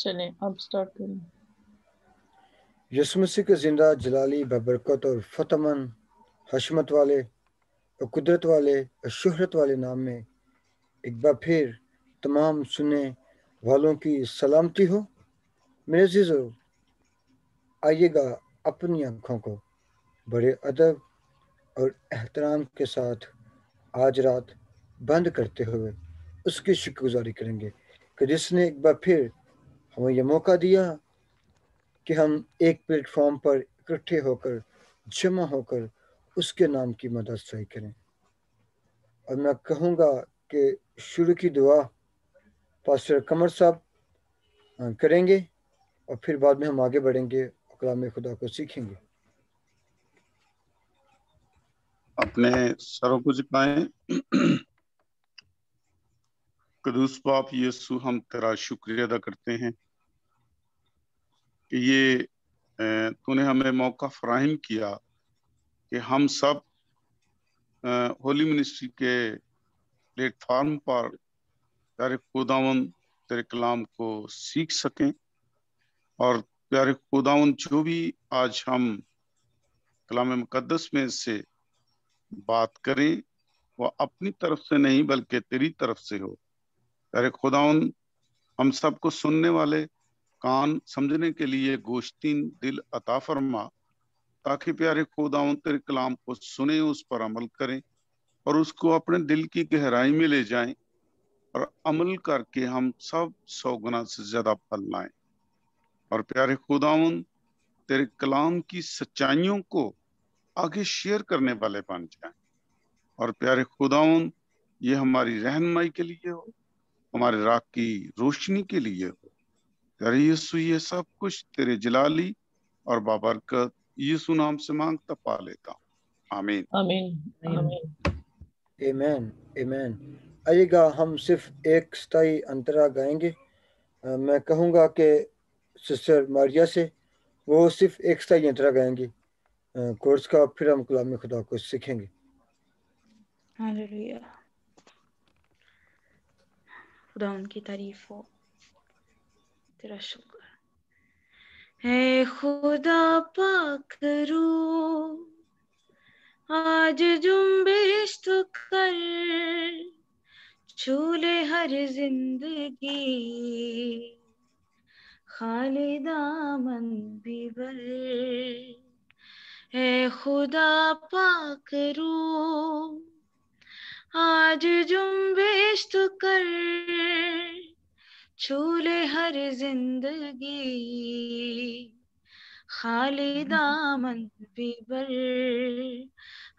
चलें अब स्टार्ट करें यसु मसीह के जिंदा जलाली बबरकत और फतमन हशमत वाले और कुदरत वाले और शहरत वाले नाम में एक बार फिर तमाम सुनने वालों की सलामती हो मेरे जीजो आइएगा अपनी आंखों को बड़े अदब और एहतराम के साथ आज रात बंद करते हुए उसकी शुक्रगुजारी करेंगे कि जिसने एक बार फिर हमें ये मौका दिया कि हम एक प्लेटफॉर्म पर इकट्ठे होकर जमा होकर उसके नाम की मदद सही करें और मैं कहूँगा कि शुरू की दुआ पास्टर कमर साहब करेंगे और फिर बाद में हम आगे बढ़ेंगे कलाम खुदा को सीखेंगे अपने सरों को झुकाएं कदूस पाप यीशु हम तेरा शुक्रिया अदा करते हैं कि ये तूने हमें मौका फ्राहम किया कि हम सब होली मिनिस्ट्री के प्लेटफॉर्म पर प्यारे खुदावन तेरे कलाम को सीख सकें और प्यारे खुदावन जो भी आज हम कलाम मुकदस में से बात करें वह अपनी तरफ से नहीं बल्कि तेरी तरफ से हो प्यारे खुदावन हम सबको सुनने वाले कान समझने के लिए गोश्तीन दिल अता फरमा ताकि प्यारे खुदाउन तेरे कलाम को सुने उस पर अमल करें और उसको अपने दिल की गहराई में ले जाएं और अमल करके हम सब सौ गुना से ज़्यादा फल लाए और प्यारे खुदाउन तेरे कलाम की सच्चाइयों को आगे शेयर करने वाले बन जाए और प्यारे खुदावन ये हमारी रहनमाई के लिए हो हमारे राग की रोशनी के लिए हो यार यीशु ये सब कुछ तेरे जलाली और बाबरकत यीशु नाम से मांगता पा लेता आमीन आमीन आमीन आमीन आइएगा हम सिर्फ एक स्थाई अंतरा गाएंगे आ, मैं कहूंगा कि सिस्टर मारिया से वो सिर्फ एक स्थाई अंतरा गाएंगे कोर्स का फिर हम कलाम खुदा को सीखेंगे खुदा उनकी तारीफ हो तेरा शुक्र है खुदा पाक रू आज जुम्बिश तो कर छूले हर जिंदगी खालिदा मन भी बर है खुदा पाक रू आज जुम्बिश तो कर छूले हर जिंदगी खाली दामन भी बर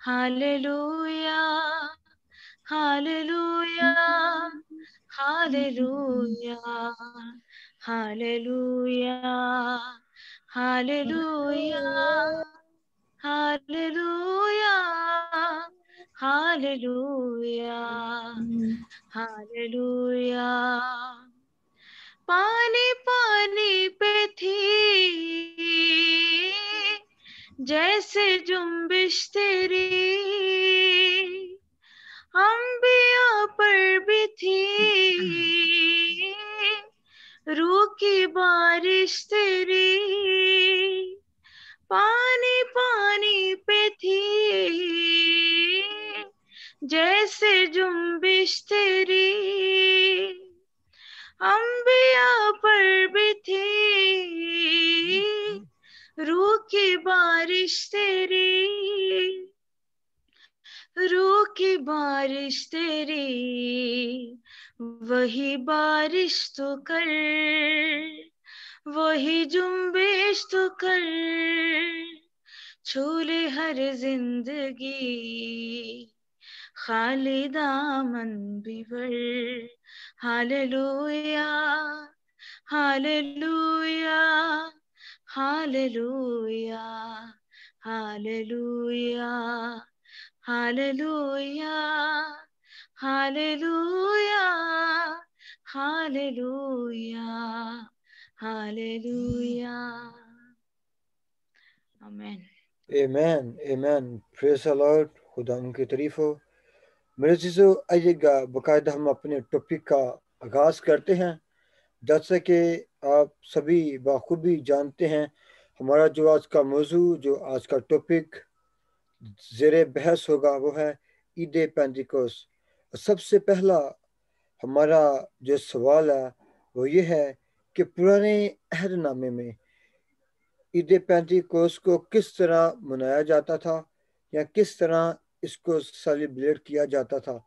hallelujah hallelujah hallelujah hallelujah hallelujah hallelujah hallelujah mm. Hallelujah पाने पाने पे थी जैसे जुम्बिश तेरी हम भी पर भी थी रू की बारिश तेरी पानी पानी पे थी जैसे जुम्बिश तेरी अंबिया पर भी थी रूह की बारिश तेरी रू की बारिश तेरी वही बारिश तो कर वही जुम्बेश तो कर छूले हर जिंदगी खालिदा खुदा उनकी तरीफ हो मेरे चीज़ों आइएगा बाकायदा हम अपने टॉपिक का आगाज़ करते हैं जैसा कि आप सभी बखूबी जानते हैं हमारा जो आज का मौजू जो आज का टॉपिक ज़ेर बहस होगा वो है ईद पेंटिकोस सबसे पहला हमारा जो सवाल है वो ये है कि पुराने अहदनामे में ईद पेंटिकोस को किस तरह मनाया जाता था या किस तरह इसको सेलिब्रेट किया जाता था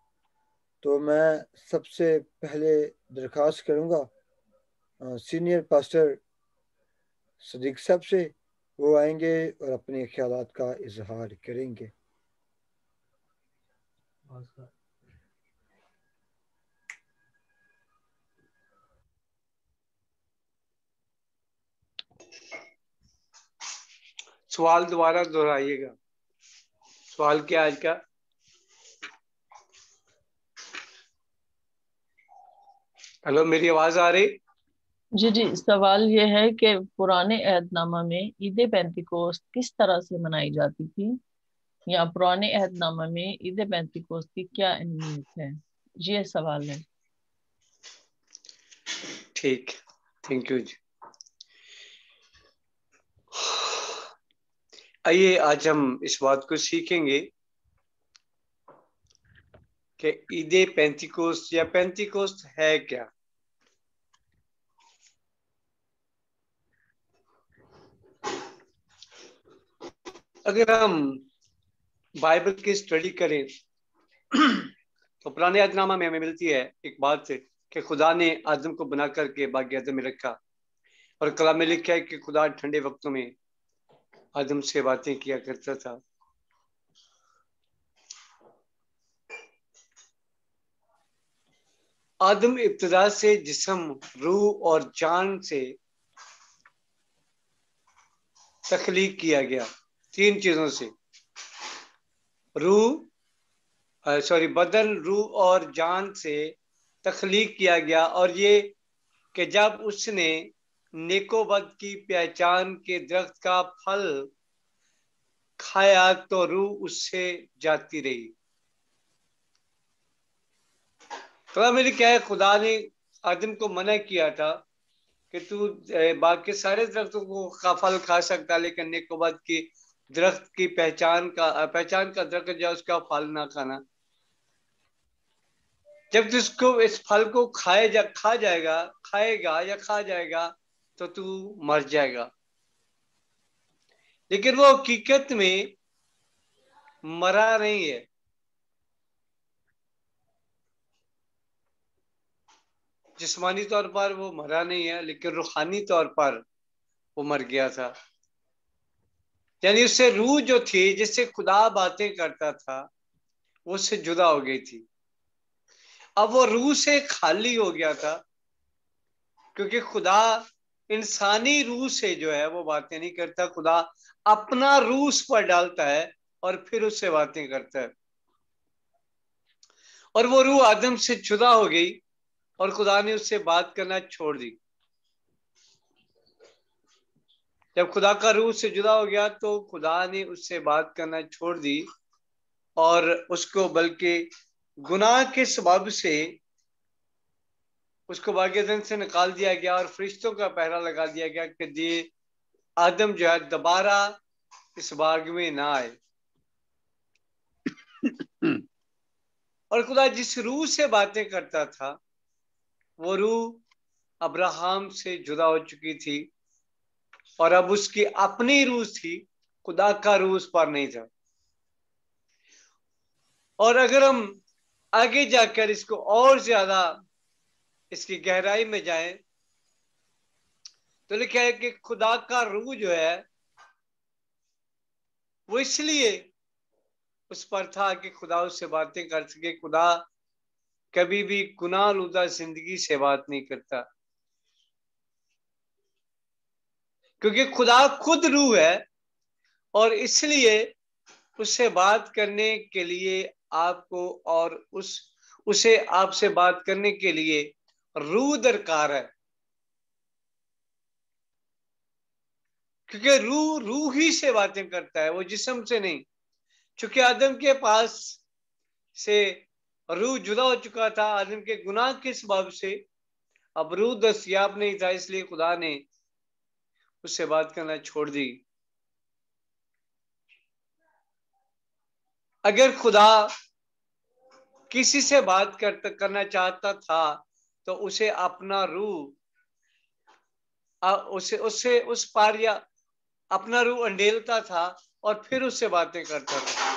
तो मैं सबसे पहले दरख्वास्त करूँगा सीनियर पास्टर सदीक साहब से वो आएंगे और अपने ख्याल का इजहार करेंगे सवाल दोबारा दोहराइएगा सवाल क्या आज का हेलो मेरी आवाज आ रही जी जी सवाल ये है कि पुराने अहदनामा में ईद पैंती कोस्त किस तरह से मनाई जाती थी या पुराने अहदनामा में ईद पैंती कोस्त की क्या अहमियत है ये सवाल है ठीक थैंक यू जी आइए आज हम इस बात को सीखेंगे कि ईद पैंतीकोस्त या पैंतीकोस्त है क्या अगर हम बाइबल की स्टडी करें तो पुराने आदनामा में हमें मिलती है एक बात से कि खुदा ने आदम को बना करके बागी आदम में रखा और कला में लिखा है कि खुदा ठंडे वक्तों में आदम से बातें किया करता था आदम इब्तदा से जिसम रूह और जान से तखलीक किया गया तीन चीजों से रूह सॉरी बदन रूह और जान से तखलीक किया गया और ये कि जब उसने नेकोबद की पहचान के दरख्त का फल खाया तो रूह उससे जाती रही थोड़ा तो मेरी क्या है खुदा ने आदम को मना किया था कि तू बाकी सारे दरख्तों को का फल खा सकता लेकिन नेकोबद की दरख्त की पहचान का पहचान का दरख्त जो उसका फल ना खाना जब इसको इस फल को खाए जा खा जाएगा खाएगा या खा जाएगा तो तू मर जाएगा लेकिन वो हकीकत में मरा नहीं है जिस्मानी तौर पर वो मरा नहीं है लेकिन रूहानी तौर पर वो मर गया था यानी उससे रूह जो थी जिससे खुदा बातें करता था वो उससे जुदा हो गई थी अब वो रूह से खाली हो गया था क्योंकि खुदा इंसानी रूह से जो है वो बातें नहीं करता खुदा अपना रूह उस पर डालता है और फिर उससे बातें करता है और वो रूह आदम से जुदा हो गई और खुदा ने उससे बात करना छोड़ दी जब खुदा का रूह से जुदा हो गया तो खुदा ने उससे बात करना छोड़ दी और उसको बल्कि गुनाह के सबब से उसको बागेजन से निकाल दिया गया और फरिश्तों का पहरा लगा दिया गया कि ये आदम जो है दोबारा इस बाग में ना आए और खुदा जिस रूह से बातें करता था वो रूह अब्राहम से जुदा हो चुकी थी और अब उसकी अपनी रूह थी खुदा का रूह उस पर नहीं था और अगर हम आगे जाकर इसको और ज्यादा इसकी गहराई में जाएं तो लिखा है कि खुदा का रूह जो है वो इसलिए उस पर था कि खुदा उससे बातें कर सके खुदा कभी भी गुनाह लुदा जिंदगी से बात नहीं करता क्योंकि खुदा खुद रूह है और इसलिए उससे बात करने के लिए आपको और उस उसे आपसे बात करने के लिए रूह दरकार है क्योंकि रू रू ही से बातें करता है वो जिसम से नहीं चूंकि आदम के पास से रूह जुदा हो चुका था आदम के गुनाह के सबाब से अब रू दस्तियाब नहीं था इसलिए खुदा ने उससे बात करना छोड़ दी अगर खुदा किसी से बात करना चाहता था तो उसे अपना रू उसे उससे उस पार या अपना रू अंडेलता था और फिर उससे बातें करता था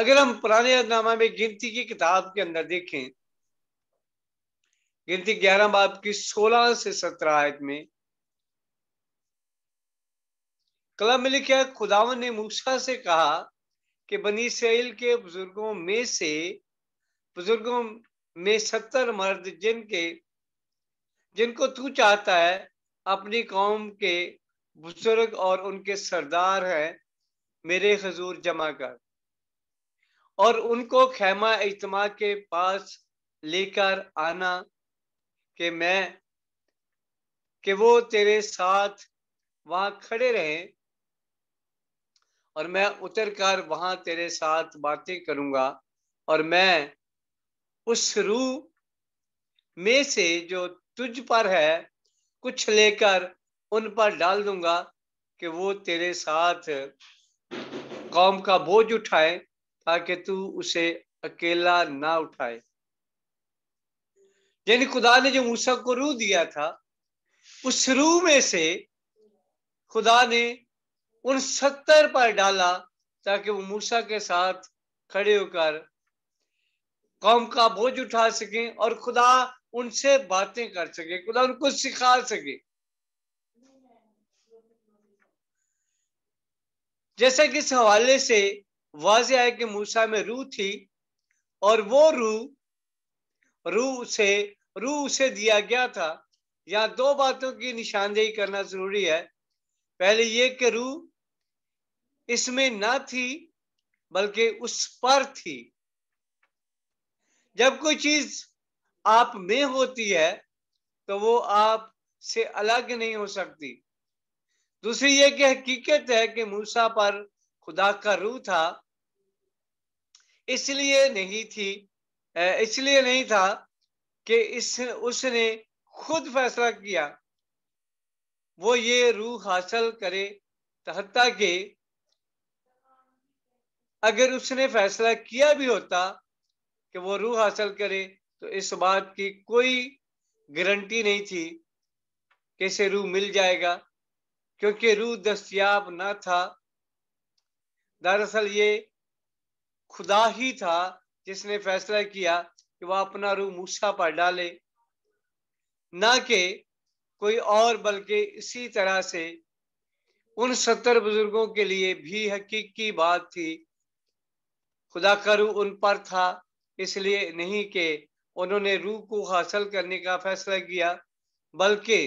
अगर हम पुराने नामा में गिनती की किताब के अंदर देखें गिनती ग्यारह बाब की सोलह से सत्रह आयत में कलम लिखा खुदावन ने मूसा से कहा कि बनी सैल के बुजुर्गों में से बुजुर्गों में सत्तर मर्द जिनके जिनको तू चाहता है अपनी कौम के बुजुर्ग और उनके सरदार हैं मेरे हजूर जमा कर और उनको खैमा इजमा के पास लेकर आना कि मैं कि वो तेरे साथ वहां खड़े रहें और मैं कर वहां तेरे साथ बातें करूंगा और मैं उस रूह में से जो तुझ पर है कुछ लेकर उन पर डाल दूंगा कि वो तेरे साथ कौम का बोझ उठाए ताकि तू उसे अकेला ना उठाए यानी खुदा ने जो मूसा को रूह दिया था उस रूह में से खुदा ने उन सत्तर पर डाला ताकि वो मूसा के साथ खड़े होकर कौम का बोझ उठा सके और खुदा उनसे बातें कर सके खुदा उनको सिखा सके जैसा कि इस हवाले से वाज है कि मूसा में रूह थी और वो रूह रूह से रूह उसे दिया गया था यहां दो बातों की निशानदेही करना जरूरी है पहले ये कि रूह इसमें ना थी बल्कि उस पर थी जब कोई चीज आप में होती है तो वो आप से अलग नहीं हो सकती दूसरी ये कि हकीकत है कि मूसा पर खुदा का रूह था इसलिए नहीं थी इसलिए नहीं था कि इस उसने खुद फैसला किया वो ये रूह हासिल करे तहता के अगर उसने फैसला किया भी होता कि वो रूह हासिल करे तो इस बात की कोई गारंटी नहीं थी कि इसे रूह मिल जाएगा क्योंकि रूह दस्तियाब ना था दरअसल ये खुदा ही था जिसने फैसला किया कि वह अपना रूह मूसा पर डाले ना कि कोई और बल्कि इसी तरह से उन सत्तर बुजुर्गों के लिए भी हकीकी बात थी खुदा का रू उन पर था इसलिए नहीं कि उन्होंने रूह को हासिल करने का फैसला किया बल्कि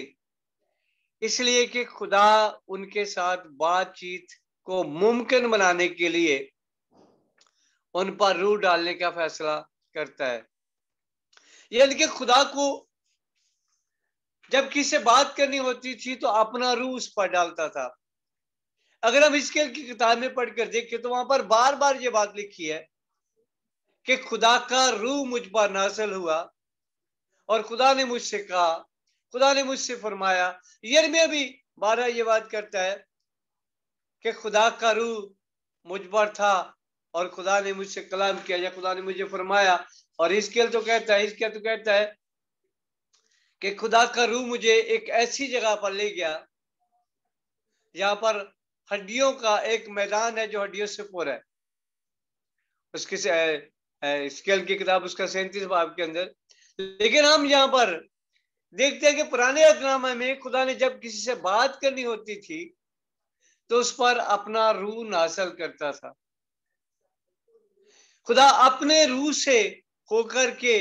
इसलिए कि खुदा उनके साथ बातचीत को मुमकिन बनाने के लिए उन पर रूह डालने का फैसला करता है यानी कि खुदा को जब किसी बात करनी होती थी तो अपना रूह उस पर डालता था अगर हम इसके की किताब में पढ़कर देखें तो वहां पर बार बार ये बात लिखी है कि खुदा का रूह मुझ पर नासिल हुआ और खुदा ने मुझसे कहा खुदा ने मुझसे फरमाया यर में भी बारह ये बात करता है कि खुदा का रूह मुझ पर था और खुदा ने मुझसे कलाम किया या खुदा ने मुझे फरमाया और इसके तो कहता है इसके तो कहता है कि खुदा का रूह मुझे एक ऐसी जगह पर ले गया जहां पर हड्डियों का एक मैदान है जो हड्डियों से पूरा है उसकी से, ए, ए, स्केल की किताब उसका सैंतीस बाब के अंदर लेकिन हम यहाँ पर देखते हैं कि पुराने अकनामे में खुदा ने जब किसी से बात करनी होती थी तो उस पर अपना रूह नासल करता था खुदा अपने रूह से होकर के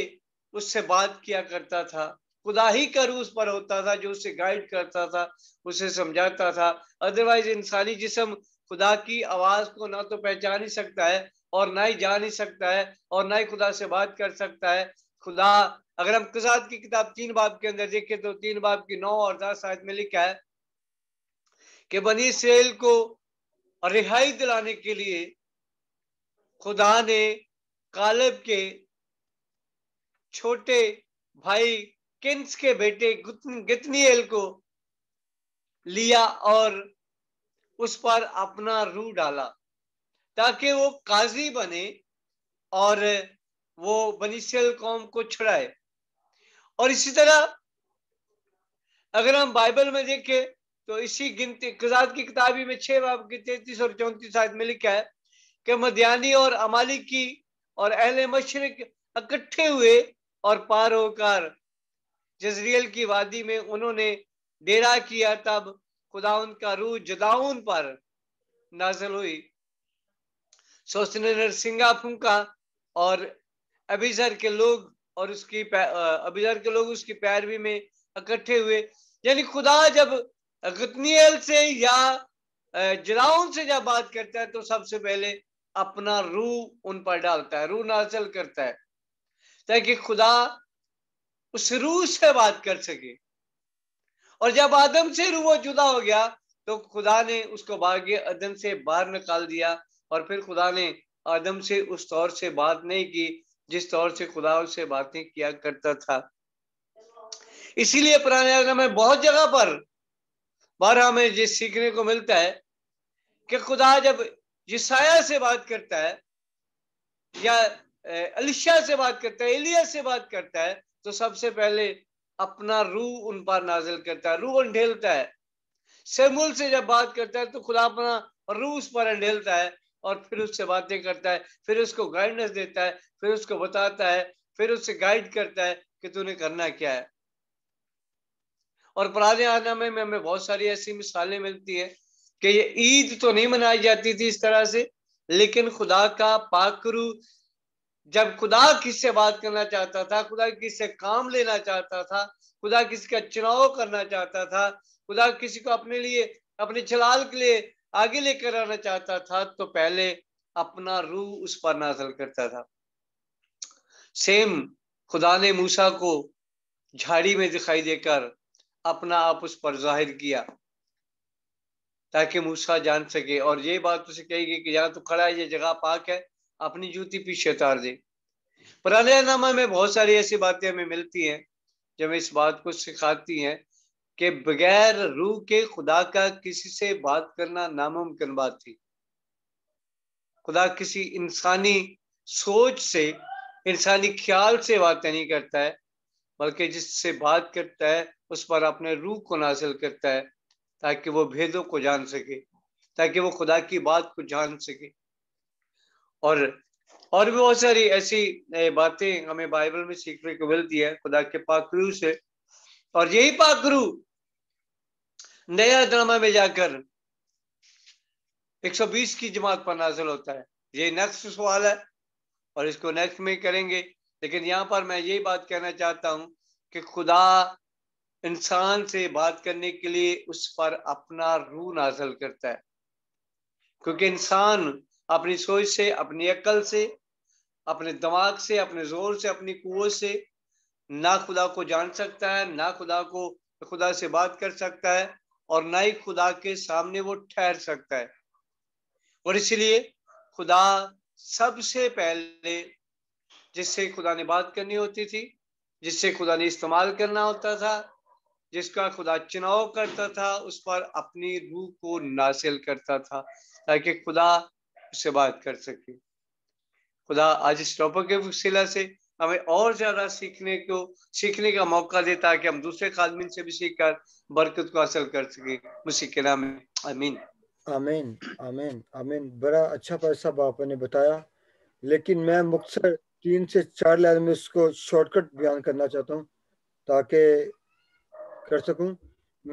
उससे बात किया करता था खुदा ही का रूस पर होता था जो उसे गाइड करता था उसे समझाता था अदरवाइज इंसानी जिसम खुदा की आवाज़ को ना तो पहचान ही सकता है और ना ही जान ही सकता है और ना ही खुदा से बात कर सकता है खुदा अगर हम कसाद की किताब तीन बाब के अंदर देखें तो तीन बाब की नौ और दस आयत में लिखा है कि बनी सेल को रिहाई दिलाने के लिए खुदा ने कालब के छोटे भाई किंस के बेटे गितनीएल को लिया और उस पर अपना रू डाला ताकि वो काजी बने और वो बनीसल कौम को छुड़ाए और इसी तरह अगर हम बाइबल में देखें तो इसी गिनती कजात की किताबी में छह बाब की तैतीस और चौंतीस आयत में लिखा है कि मदयानी और अमालिकी और अहले मशरक इकट्ठे हुए और पार होकर जजरियल की वादी में उन्होंने डेरा किया तब खुदा उनका रूह जदाउन पर नाजल हुई सो नरसिंगा फूका और अबीजर के लोग और उसकी अबीजर के लोग उसकी पैरवी में इकट्ठे हुए यानी खुदा जब गतनील से या जदाउन से जब बात करता है तो सबसे पहले अपना रूह उन पर डालता है रूह नाजल करता है ताकि खुदा उस रूह से बात कर सके और जब आदम से रूह वो जुदा हो गया तो खुदा ने उसको बागे अदन से बाहर निकाल दिया और फिर खुदा ने आदम से उस तौर से बात नहीं की जिस तौर से खुदा उससे बातें किया करता था इसीलिए पुराने में बहुत जगह पर बारह में जिस सीखने को मिलता है कि खुदा जब जिसाया से बात करता है या अलिशा से बात करता है एलिया से बात करता है तो सबसे पहले अपना रूह उन पर नाजिल करता है रूह अंढेलता है सेमुल से जब बात करता है तो खुदा अपना रूह उस पर अंडेलता है और फिर उससे बातें करता है फिर उसको गाइडेंस देता है फिर उसको बताता है फिर उससे गाइड करता है कि तूने करना क्या है और पुराने आदमे में हमें बहुत सारी ऐसी मिसालें मिलती है कि ये ईद तो नहीं मनाई जाती थी इस तरह से लेकिन खुदा का पाकरू जब खुदा किससे बात करना चाहता था खुदा किससे काम लेना चाहता था खुदा किसका चुनाव करना चाहता था खुदा किसी को अपने लिए अपने छलाल के लिए आगे लेकर आना चाहता था तो पहले अपना रूह उस पर नाजल करता था सेम खुदा ने मूसा को झाड़ी में दिखाई देकर अपना आप उस पर जाहिर किया ताकि मूसा जान सके और ये बात उसे गई कि यहाँ तो खड़ा है ये जगह पाक है अपनी जूती पीछे उतार दे पुराने में बहुत सारी ऐसी बातें हमें मिलती हैं जो हमें इस बात को सिखाती हैं कि बगैर रूह के खुदा का किसी से बात करना नामुमकिन बात थी खुदा किसी इंसानी सोच से इंसानी ख्याल से बातें नहीं करता है बल्कि जिससे बात करता है उस पर अपने रूह को नासिल करता है ताकि वो भेदों को जान सके ताकि वो खुदा की बात को जान सके और और भी बहुत सारी ऐसी बातें हमें बाइबल में सीखने को मिलती है खुदा के पाकरू से और यही पाकरू नया ड्रामा में जाकर 120 की जमात पर नाजल होता है ये नेक्स्ट सवाल है और इसको नेक्स्ट में करेंगे लेकिन यहाँ पर मैं यही बात कहना चाहता हूं कि खुदा इंसान से बात करने के लिए उस पर अपना रू नाजल करता है क्योंकि इंसान अपनी सोच से अपनी अक्ल से अपने दिमाग से अपने जोर से अपनी कुत से ना खुदा को जान सकता है ना खुदा को खुदा से बात कर सकता है और ना ही खुदा के सामने वो ठहर सकता है और इसलिए खुदा सबसे पहले जिससे खुदा ने बात करनी होती थी जिससे खुदा ने इस्तेमाल करना होता था जिसका खुदा चुनाव करता था उस पर अपनी रूह को नासिल करता था ताकि खुदा उससे बात कर सके खुदा आज इस टॉपिक के वसीला से हमें और ज्यादा सीखने को सीखने का मौका दे ताकि हम दूसरे खादमिन से भी सीख कर बरकत को हासिल कर सके मुसी के नाम में अमीन आमीन आमीन आमीन बड़ा अच्छा पैसा बाप ने बताया लेकिन मैं मुख्तर तीन से चार लाइन में इसको शॉर्टकट बयान करना चाहता हूँ ताकि कर सकूं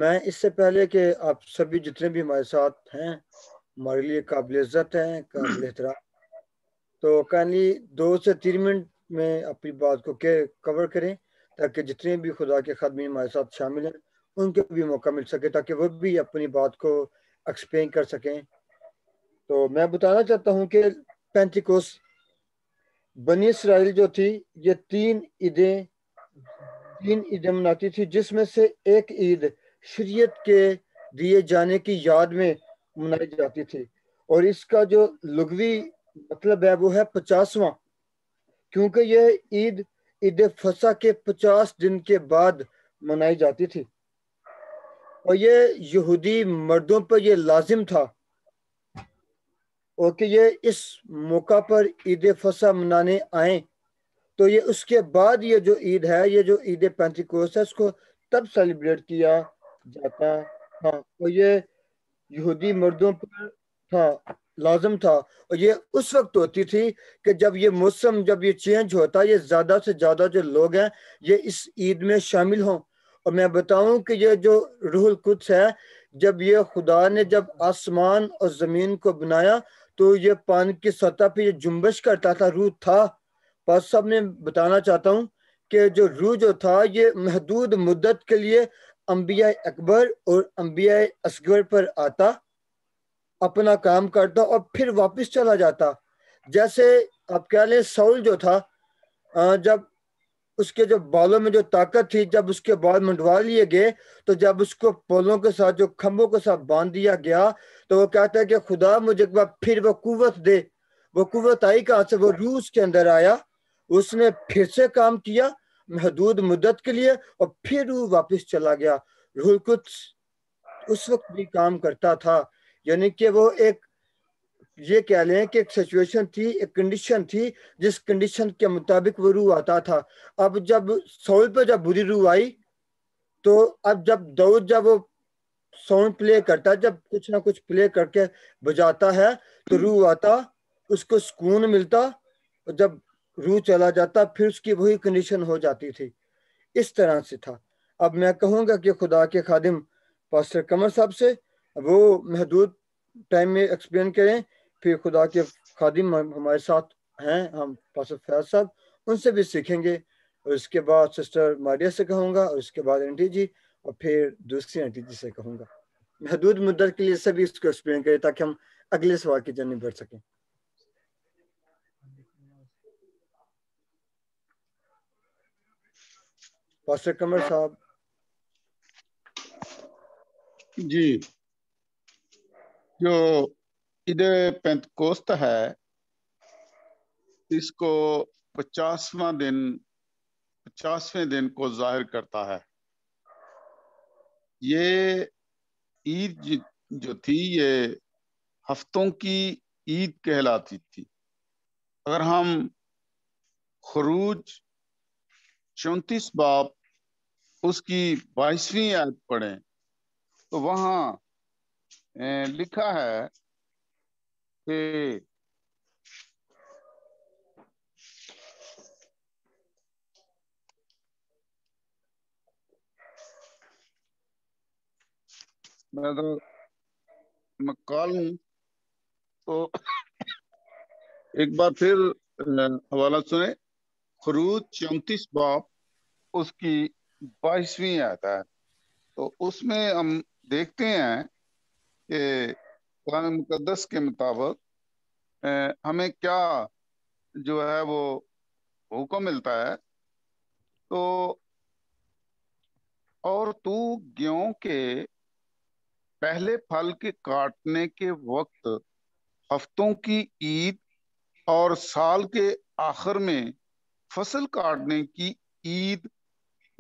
मैं इससे पहले कि आप सभी जितने भी हमारे साथ हैं हमारे लिए काबिल इज़्ज़त हैं काबिल एहतराम तो कैंडली दो से तीन मिनट में अपनी बात को के, कवर करें ताकि जितने भी खुदा के खदमी हमारे साथ शामिल हैं उनको भी मौका मिल सके ताकि वो भी अपनी बात को एक्सप्लेन कर सकें तो मैं बताना चाहता हूँ कि पेंटिकोस बनी इसराइल जो थी ये तीन ईदें तीन ईदें मनाती थी जिसमें से एक ईद शरीयत के दिए जाने की याद में मनाई जाती थी और इसका जो लुगवी मतलब है वो है पचासवा क्योंकि यह ईद ईद फसा के पचास दिन के बाद मनाई जाती थी और ये यहूदी मर्दों पर यह लाजिम था और कि ये इस मौका पर ईद फसा मनाने आए तो ये उसके बाद ये जो ईद है ये जो ईद पैंतीस है उसको तब सेलिब्रेट किया जाता था और ये यहूदी मर्दों पर था लाजम था और ये उस वक्त होती थी कि जब ये मौसम जब ये चेंज होता ये ज़्यादा से ज़्यादा जो लोग हैं ये इस ईद में शामिल हों और मैं बताऊं कि ये जो रूहुल कुछ है जब ये खुदा ने जब आसमान और ज़मीन को बनाया तो ये पानी की सतह पे ये जुम्बश करता था रूह था पास साहब ने बताना चाहता हूँ कि जो रूह जो था ये महदूद मुद्दत के लिए अम्बिया अकबर और अम्बिया असगर पर आता अपना काम करता और फिर वापस चला जाता जैसे आप कह लें सऊल जो था जब उसके जो बालों में जो ताकत थी जब उसके बाल मंडवा लिए गए तो जब उसको पोलों के साथ जो खम्भों के साथ बांध दिया गया तो वो कहता है कि खुदा मुझे एक बार फिर वो कुत दे वो कुत आई कहा से वो रूस के अंदर आया उसने फिर से काम किया महदूद मुद्दत के लिए और फिर वो वापस चला गया रूह कुछ उस वक्त भी काम करता था यानी कि वो एक ये कह लें कि एक सिचुएशन थी एक कंडीशन थी जिस कंडीशन के मुताबिक वो रूह आता था अब जब सोल पर जब बुरी रूह आई तो अब जब दौड़ जब वो साउंड प्ले करता जब कुछ ना कुछ प्ले करके बजाता है तो रूह आता उसको सुकून मिलता और जब रू चला जाता फिर उसकी वही कंडीशन हो जाती थी इस तरह से था अब मैं कहूँगा कि खुदा के खादिम पास्टर कमर साहब से वो महदूद टाइम में एक्सप्लेन करें फिर खुदा के खादिम हमारे साथ हैं हम पास्टर फैज साहब उनसे भी सीखेंगे और इसके बाद सिस्टर मारिया से कहूँगा और उसके बाद आंटी जी और फिर दूसरी आंटी जी से कहूँगा महदूद मुद्दत के लिए सभी इसको एक्सप्लेन करें ताकि हम अगले सवाल की जानब बढ़ सकें पास्टर कमर साहब जी जो इधर पेंतकोस्त है इसको पचासवा दिन पचासवें दिन को जाहिर करता है ये ईद जो थी ये हफ्तों की ईद कहलाती थी अगर हम खरूज चौंतीस बाप उसकी बाईसवीं याद पढ़ें तो वहां लिखा है कि मैं तो मकाल हूं तो एक बार फिर हवाला सुने खरूज चौतीस बाप उसकी बाईसवीं आता है तो उसमें हम देखते हैं कि कुरान मुकदस के मुताबिक हमें क्या जो है वो हुक्म मिलता है तो और तू गेहूं के पहले फल के काटने के वक्त हफ्तों की ईद और साल के आखिर में फसल काटने की ईद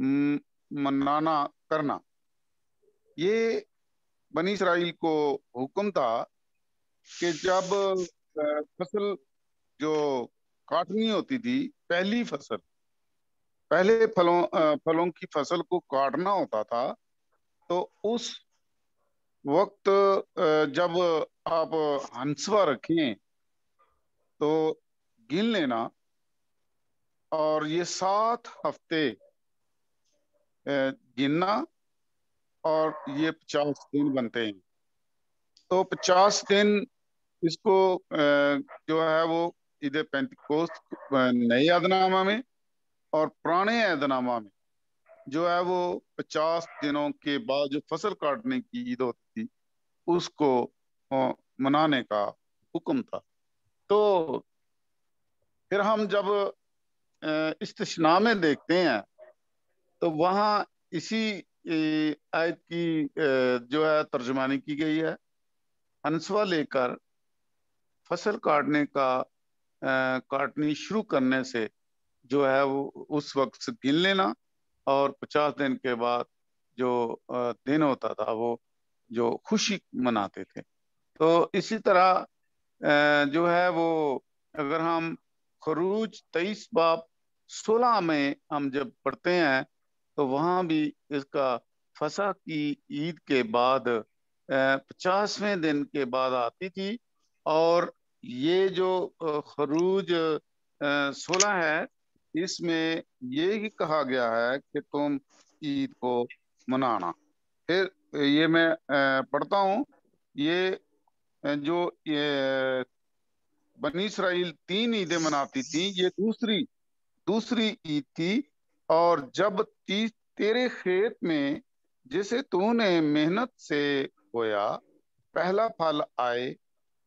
हम्म, मनाना करना ये बनी इसराइल को हुक्म था कि जब फसल जो काटनी होती थी पहली फसल पहले फलों फलों की फसल को काटना होता था तो उस वक्त जब आप हंसवा रखें तो गिन लेना और ये सात हफ्ते गिनना और ये पचास दिन बनते हैं तो पचास दिन इसको जो है वो इधर पेंटिकोस्त नए ऐदनामा में और पुराने ऐदनामा में जो है वो पचास दिनों के बाद जो फसल काटने की ईद होती थी उसको मनाने का हुक्म था तो फिर हम जब इस्तना में देखते हैं तो वहाँ इसी आयत की जो है तर्जमानी की गई है हंसवा लेकर फसल काटने का काटनी शुरू करने से जो है वो उस वक्त गिन लेना और पचास दिन के बाद जो दिन होता था वो जो खुशी मनाते थे तो इसी तरह जो है वो अगर हम खरूज तेईस बाप सोलह में हम जब पढ़ते हैं तो वहाँ भी इसका फसा की ईद के बाद पचासवें दिन के बाद आती थी और ये जो खरूज सोलह है इसमें ये ही कहा गया है कि तुम ईद को मनाना फिर ये मैं पढ़ता हूँ ये जो ये बनी इसराइल तीन ईदें मनाती थी ये दूसरी दूसरी ईद थी और जब ती, तेरे खेत में जिसे तूने मेहनत से बोया पहला फल आए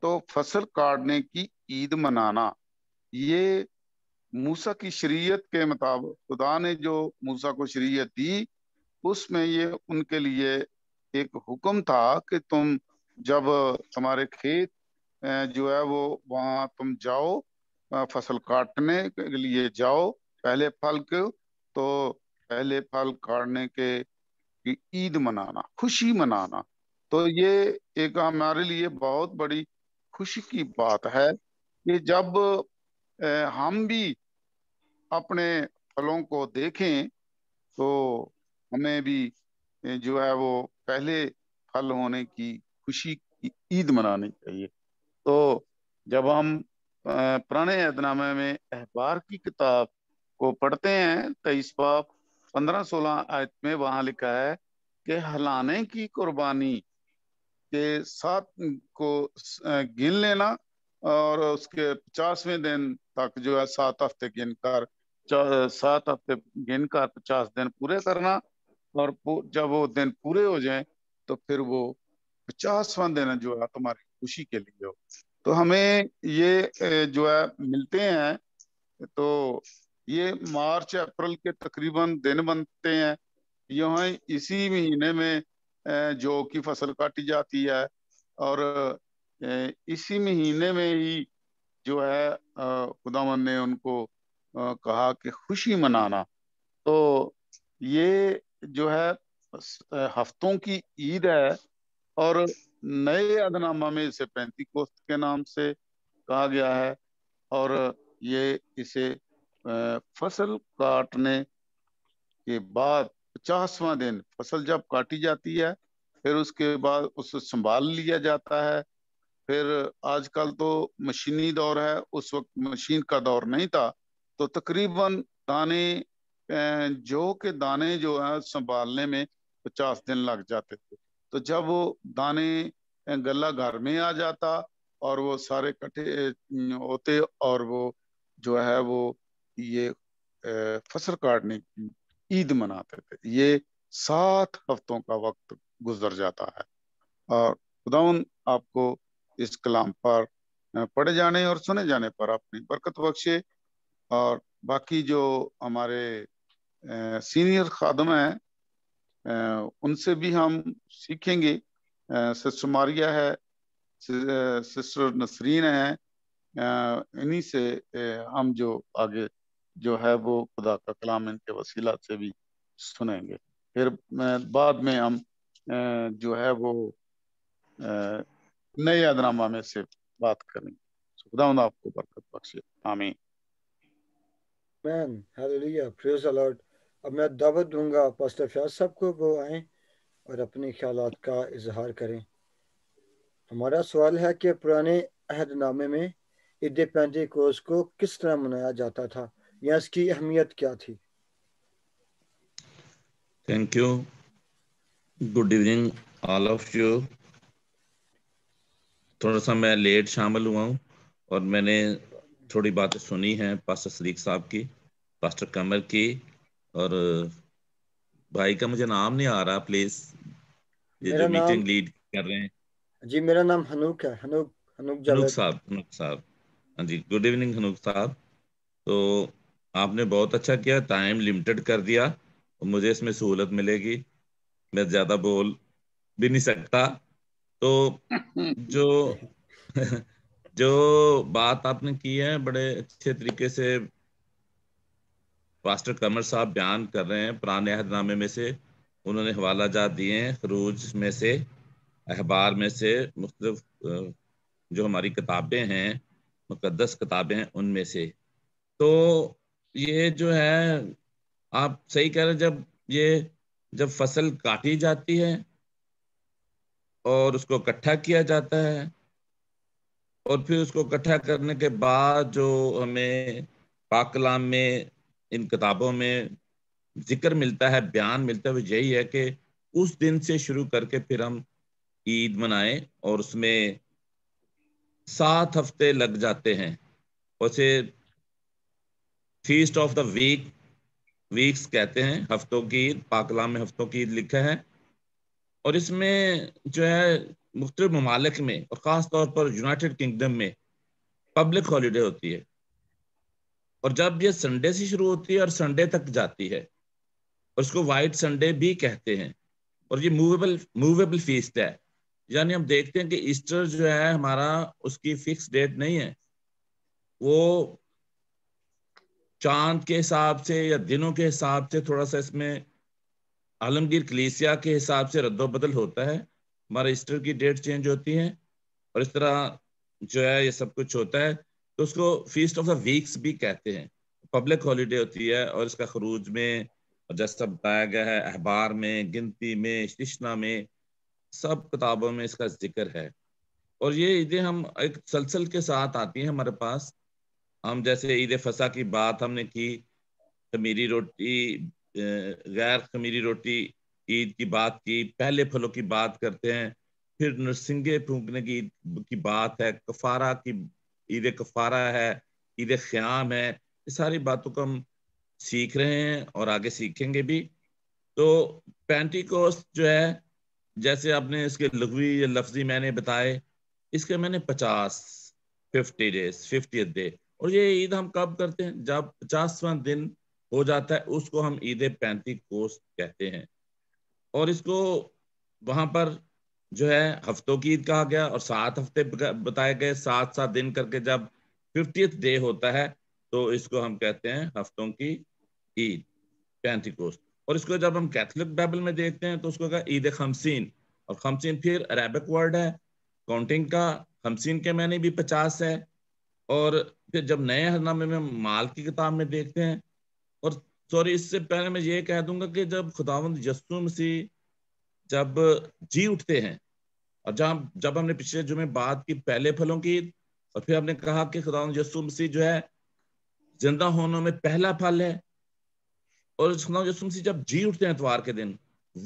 तो फसल काटने की ईद मनाना ये मूसा की शरीयत के मुताबिक खुदा ने जो मूसा को शरीयत दी उसमें ये उनके लिए एक हुक्म था कि तुम जब तुम्हारे खेत जो है वो वहां तुम जाओ फसल काटने के लिए जाओ पहले फल को तो पहले फल काटने के ईद मनाना खुशी मनाना तो ये एक हमारे लिए बहुत बड़ी खुशी की बात है कि जब हम भी अपने फलों को देखें तो हमें भी जो है वो पहले फल होने की खुशी की ईद मनानी चाहिए तो जब हम पुराने ऐतनामे में अहबार की किताब वो पढ़ते हैं तेईस बाप पंद्रह सोलह आयत में वहां लिखा है कि हलाने की कुर्बानी के साथ को गिन लेना और उसके पचासवें दिन तक जो है सात हफ्ते गिन कर सात हफ्ते गिन कर पचास दिन पूरे करना और जब वो दिन पूरे हो जाए तो फिर वो पचासवा दिन जो है तुम्हारी खुशी के लिए हो तो हमें ये जो है मिलते हैं तो ये मार्च अप्रैल के तकरीबन दिन बनते हैं यहाँ इसी महीने में जौ की फसल काटी जाती है और इसी महीने में ही जो है खुदावन ने उनको कहा कि खुशी मनाना तो ये जो है हफ्तों की ईद है और नए अदनामा में इसे पैंती कोस्त के नाम से कहा गया है और ये इसे फसल काटने के बाद पचासवा दिन फसल जब काटी जाती है फिर उसके बाद उसे संभाल लिया जाता है फिर आजकल तो मशीनी दौर है उस वक्त मशीन का दौर नहीं था तो तकरीबन दाने जो के दाने जो है संभालने में पचास दिन लग जाते थे तो जब वो दाने गला घर में आ जाता और वो सारे कटे होते और वो जो है वो ये फसल काटने की ईद मनाते थे ये सात हफ्तों का वक्त गुजर जाता है और खुदाउन आपको इस कलाम पर पढ़े जाने और सुने जाने पर अपनी बरकत बख्शे और बाकी जो हमारे सीनियर खादम हैं उनसे भी हम सीखेंगे सिस्टर मारिया है सिस्टर नसरीन है इन्हीं से हम जो आगे जो है वो खुदा का कलाम इनके वसीला से भी सुनेंगे फिर बाद में हम जो है वो नए अदनामा में से बात करेंगे खुदा आपको बरकत बख्शे आमीन मैन हालेलुया प्रेज अलॉट अब मैं दावत दूंगा पास्टर फयाज साहब को वो आए और अपने ख्याल का इजहार करें हमारा सवाल है कि पुराने अहदनामे में ईद पेंटी कोस को किस तरह मनाया जाता था या इसकी अहमियत क्या थी thank you good evening all of you थोड़ा सा मैं लेट शामिल हुआ हूँ और मैंने थोड़ी बातें सुनी हैं पास्टर सदीक साहब की पास्टर कमर की और भाई का मुझे नाम नहीं आ रहा प्लीज ये जो मीटिंग लीड कर रहे हैं जी मेरा नाम हनुक है हनुक हनुक साहब हनुक साहब हाँ जी गुड इवनिंग हनुक साहब तो आपने बहुत अच्छा किया टाइम लिमिटेड कर दिया और मुझे इसमें सहूलत मिलेगी मैं ज्यादा बोल भी नहीं सकता तो जो जो बात आपने की है बड़े अच्छे तरीके से पास्टर कमर साहब बयान कर रहे हैं पुराने अहदनामे में से उन्होंने हवाला जा दिए हैं खरूज में से अखबार में से मुख्तफ जो हमारी किताबें हैं मुकदस किताबें हैं उनमें से तो ये जो है आप सही कह रहे जब ये जब फसल काटी जाती है और उसको इकट्ठा किया जाता है और फिर उसको इकट्ठा करने के बाद जो हमें पाकलाम में इन किताबों में जिक्र मिलता है बयान मिलता है वो यही है कि उस दिन से शुरू करके फिर हम ईद मनाएं और उसमें सात हफ्ते लग जाते हैं और से feast of the week weeks कहते हैं हफ्तों की ईद पाकला में हफ्तों की ईद लिखा है और इसमें जो है मुख्तु ममालिक में और ख़ास तौर पर यूनाइटेड किंगडम में पब्लिक हॉलीडे होती है और जब ये संडे से शुरू होती है और संडे तक जाती है और इसको वाइट संडे भी कहते हैं और ये मूवेबल मूवेबल फीसट है यानी हम देखते हैं कि ईस्टर जो है हमारा उसकी फिक्स डेट नहीं है वो चांद के हिसाब से या दिनों के हिसाब से थोड़ा सा इसमें आलमगीर कलीसिया के हिसाब से बदल होता है हमारा ईस्टर की डेट चेंज होती है और इस तरह जो है ये सब कुछ होता है तो उसको फीस्ट ऑफ द वीक्स भी कहते हैं पब्लिक हॉलीडे होती है और इसका खरूज में और जैसा बताया गया है अखबार में गिनती में शिशना में सब किताबों में इसका जिक्र है और ये ईदें हम एक सलसल के साथ आती हैं हमारे पास हम जैसे ईद फसा की बात हमने की खमीरी रोटी गैर खमीरी रोटी ईद की बात की पहले फलों की बात करते हैं फिर नरसिंगे फूकने की की बात है कफारा की ईद कफारा है ईद ख़्याम है ये सारी बातों को हम सीख रहे हैं और आगे सीखेंगे भी तो पेंटिकोस्ट जो है जैसे आपने इसके लघवी या लफ्जी मैंने बताए इसके मैंने पचास फिफ्टी डेज फिफ्टी डे और ये ईद हम कब करते हैं जब पचासवा दिन हो जाता है उसको हम ईद पैंती कोस कहते हैं और इसको वहां पर जो है हफ्तों की ईद कहा गया और सात हफ्ते बताए गए सात सात दिन करके जब फिफ्टी डे होता है तो इसको हम कहते हैं हफ्तों की ईद पैंती कोस और इसको जब हम कैथलिक बाइबल में देखते हैं तो उसको कहा ईद खमसिन और खमसिन फिर अरेबिक वर्ड है काउंटिंग का खमसिन के मैंने भी पचास है और फिर जब नए हरनामे में माल की किताब में देखते हैं और सॉरी इससे पहले मैं ये कह दूंगा कि जब खुदावंद यस्सु मसीह जब जी उठते हैं और जहाँ जब हमने पिछले जुमे बात की पहले फलों की और फिर हमने कहा कि खुदावंद यस्सु मसीह जो है जिंदा होने में पहला फल है और खुदावंद यस्सु मसीह जब जी उठते हैं इतवार के दिन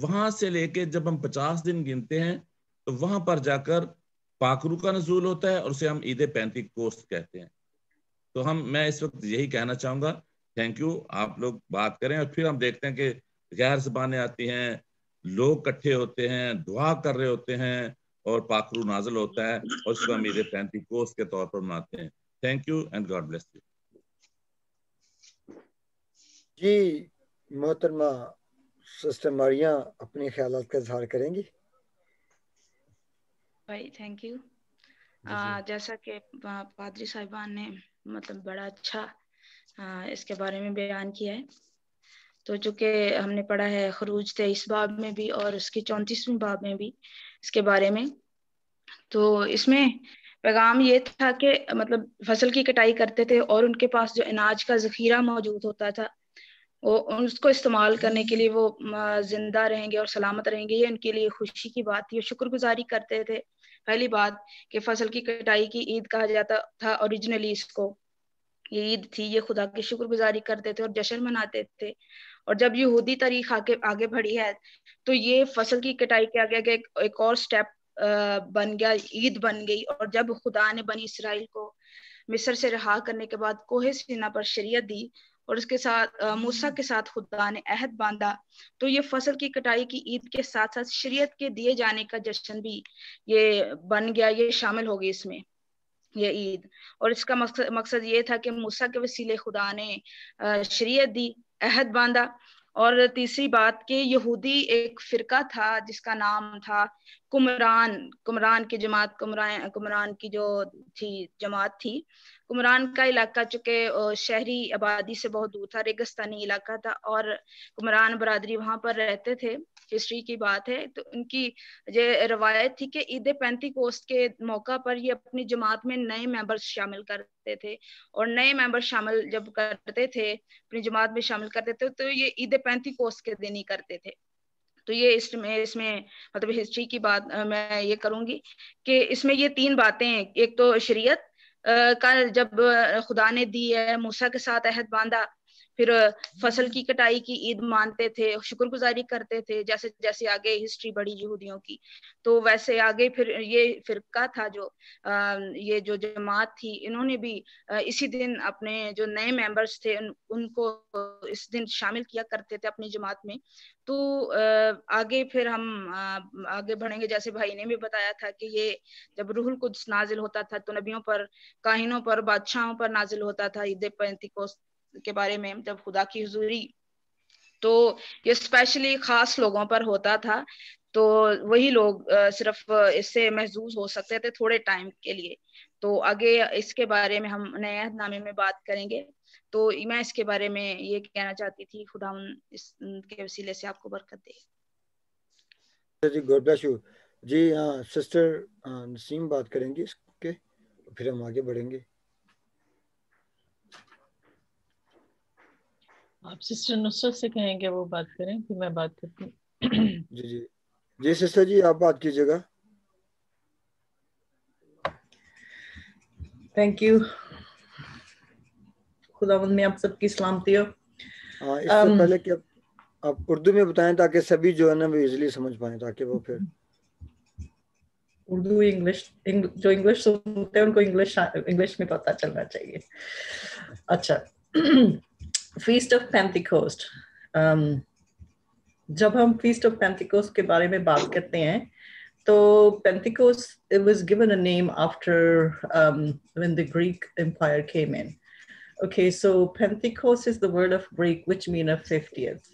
वहां से लेके जब हम पचास दिन गिनते हैं तो वहां पर जाकर पाखरू का नजूल होता है और उसे हम ईद पैंती कोस्त कहते हैं तो हम मैं इस वक्त यही कहना चाहूंगा थैंक यू आप लोग बात करें और फिर हम देखते हैं कि गैर जबाने आती हैं लोग इकट्ठे होते हैं दुआ कर रहे होते हैं और पाखरू नाजल होता है और उसको हम ईद पैंती कोस्त के तौर पर मनाते हैं thank you and God bless you जी मोहतरमा सिस्टर मारिया अपने ख्याल का इजहार करेंगी भाई थैंक यू आ, जैसा कि पादरी साहिबान ने मतलब बड़ा अच्छा आ, इसके बारे में बयान किया है तो जो हमने पढ़ा है खरूज तेईस बाब में भी और उसकी चौंतीसवीं बाब में भी इसके बारे में तो इसमें पैगाम ये था कि मतलब फसल की कटाई करते थे और उनके पास जो अनाज का जखीरा मौजूद होता था वो उसको इस्तेमाल करने के लिए वो जिंदा रहेंगे और सलामत रहेंगे ये उनके लिए खुशी की बात थी शुक्रगुजारी करते थे पहली बात कि फसल की कटाई की ईद कहा जाता था ओरिजिनली इसको ये ईद थी ये खुदा की शुक्रगुजारी करते थे और जश्न मनाते थे और जब यहूदी तारीख आगे आगे बढ़ी है तो ये फसल की कटाई के आगे, आगे एक, एक और स्टेप बन गया ईद बन गई और जब खुदा ने बनी इसराइल को मिस्र से रिहा करने के बाद कोहे सीना पर शरीयत दी और उसके साथ मूसा के साथ खुदा ने अहद बांधा तो ये फसल की कटाई की ईद के साथ साथ शरीयत के दिए जाने का जश्न भी ये बन गया ये शामिल हो गई इसमें ये ईद और इसका मकसद मकसद ये था कि मूसा के वसीले खुदा ने शरीयत दी अहद बांधा और तीसरी बात कि यहूदी एक फिरका था जिसका नाम था कुमरान कुमरान की जमात कुमरान कुमरान की जो थी जमात थी कुमरान का इलाका चूंकि शहरी आबादी से बहुत दूर था रेगिस्तानी इलाका था और कुमरान बरदरी वहां पर रहते थे हिस्ट्री की बात है तो उनकी ये रवायत थी कि ईद पैंती कोस्ट के मौका पर ये अपनी जमात में नए मेंबर्स शामिल करते थे और नए मेंबर शामिल जब करते थे अपनी जमात में शामिल करते थे तो ये ईद पैंती कोस्ट के दिन ही करते थे तो ये इसमें इसमें मतलब हिस्ट्री की बात मैं ये करूंगी कि इसमें ये तीन बातें एक तो शरीयत का जब खुदा ने दी है मूसा के साथ अहद बांधा फिर फसल की कटाई की ईद मानते थे शुक्रगुजारी करते थे जैसे जैसे आगे हिस्ट्री बढ़ी यहूदियों की तो वैसे आगे फिर ये फिरका था जो ये जो जमात थी इन्होंने भी इसी दिन अपने जो नए मेंबर्स थे उनको इस दिन शामिल किया करते थे अपनी जमात में तो आगे फिर हम आगे बढ़ेंगे जैसे भाई ने भी बताया था कि ये जब रूहुल कुछ नाजिल होता था तो नबियों पर काहिनों पर बादशाहों पर नाजिल होता था ईद पैंतीकोस्त के बारे में मतलब खुदा की हजूरी तो ये स्पेशली खास लोगों पर होता था तो वही लोग सिर्फ इससे महजूज हो सकते थे थोड़े टाइम के लिए तो आगे इसके बारे में हम नए नामे में बात करेंगे तो मैं इसके बारे में ये कहना चाहती थी खुदा इस के वसीले से आपको बरकत दे जी गॉड ब्लेस यू जी आ, हाँ, सिस्टर हाँ, नसीम बात करेंगे इसके फिर हम आगे बढ़ेंगे आप सिस्टर नुसरत से कहेंगे वो बात करें फिर मैं बात करती हूँ जी जी जी सिस्टर जी आप बात कीजिएगा थैंक यू खुदावंद में आप सबकी सलामती हो हाँ, इससे um, पहले कि आप, आप उर्दू में बताएं ताकि सभी जो है ना वो इजीली समझ पाए ताकि वो फिर उर्दू इंग्लिश जो इंग्लिश सुनते हैं उनको इंग्लिश इंग्लिश में पता चलना चाहिए अच्छा Feast of Pentecost. Um, जब हम फीस्ट ऑफ पेंथिकोस्ट के बारे में बात करते हैं तो Pentecost it was given a Okay, so Pentecost is the word of Greek, which means a fiftieth.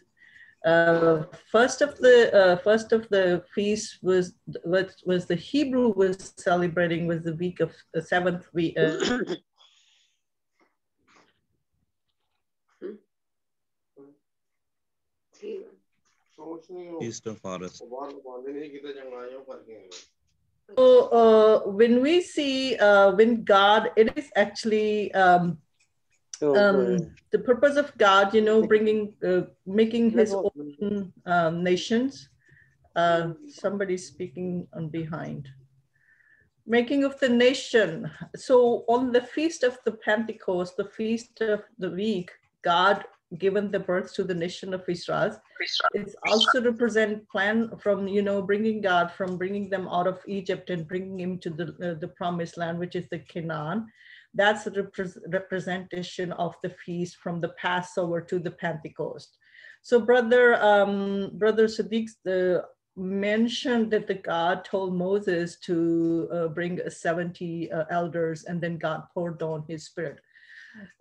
Uh, first of the uh, first of the feast was was the Hebrew was celebrating was the week of the uh, seventh week, east of So uh, when we see uh, when God, it is actually um, oh, um, the purpose of God, you know, bringing, uh, making His own um, nations. Uh, somebody speaking on behind. Making of the nation. So on the feast of the Pentecost, the feast of the week, God given the birth to the nation of Israel. It's also represent plan from, you know, bringing God from bringing them out of Egypt and bringing him to the, uh, the promised land, which is the Canaan. That's a repre- representation of the feast from the Passover to the Pentecost. So brother, um, brother Sadiq the, mentioned that the God told Moses to uh, bring 70 uh, elders and then God poured on his spirit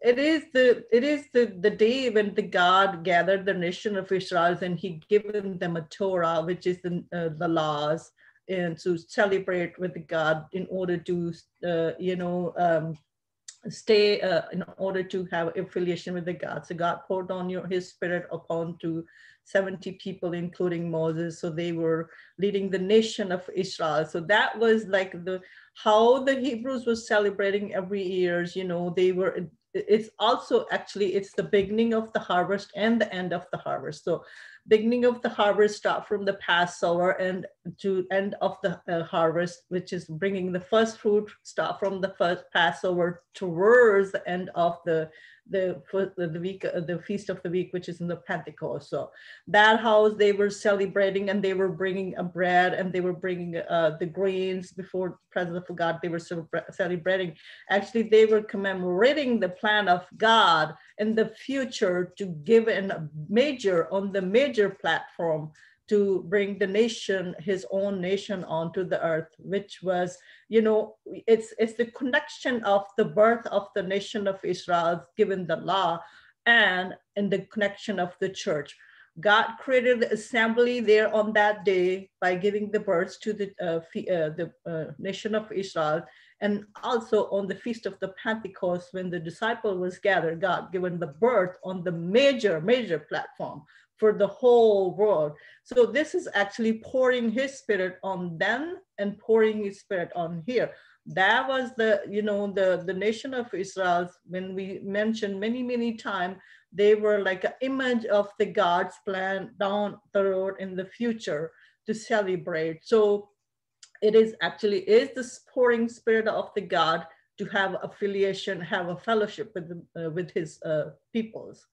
it is the it is the, the day when the God gathered the nation of Israel and He given them a Torah, which is the uh, the laws, and to celebrate with God in order to uh, you know um, stay uh, in order to have affiliation with the God. So God poured on your, His Spirit upon to seventy people, including Moses. So they were leading the nation of Israel. So that was like the how the Hebrews was celebrating every years. You know, they were it's also actually it's the beginning of the harvest and the end of the harvest so beginning of the harvest start from the Passover and to end of the uh, harvest which is bringing the first fruit start from the first passover towards the end of the the, the week, uh, the feast of the week, which is in the Pentecost. So that house they were celebrating and they were bringing a bread and they were bringing uh, the grains before the presence of God. They were celebrating. Actually, they were commemorating the plan of God in the future to give a major on the major platform to bring the nation, his own nation onto the earth, which was, you know, it's, it's the connection of the birth of the nation of Israel given the law and in the connection of the church. God created the assembly there on that day by giving the birth to the, uh, uh, the uh, nation of Israel. And also on the feast of the Pentecost, when the disciple was gathered, God given the birth on the major, major platform for the whole world. So this is actually pouring his spirit on them and pouring his spirit on here. That was the, you know, the, the nation of Israel, when we mentioned many, many times, they were like an image of the God's plan down the road in the future to celebrate. So it is actually is the pouring spirit of the God to have affiliation, have a fellowship with, uh, with his uh, peoples.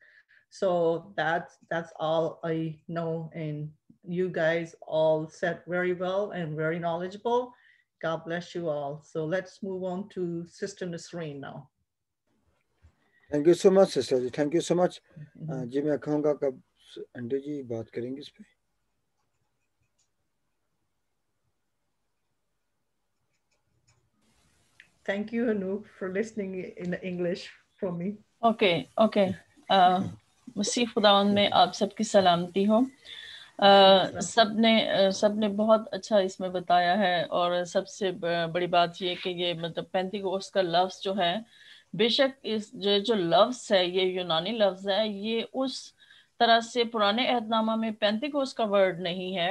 So that's that's all I know. And you guys all said very well and very knowledgeable. God bless you all. So let's move on to Sister Nasreen now. Thank you so much, Sister. Thank you so much. जी मैं कहूँगा Thank you, Hanuk, for listening in English for me. Okay, okay. Uh, मसीह खुदा में आप सबकी सलामती हो सब ने सब ने बहुत अच्छा इसमें बताया है और सबसे बड़ी बात ये कि ये मतलब पैंती पेंतीकोस का लफ्ज़ जो है बेशक इस जो जो लफ्ज़ है ये यूनानी लफ्ज़ है ये उस तरह से पुराने अहदनामा में पेंतीकोस का वर्ड नहीं है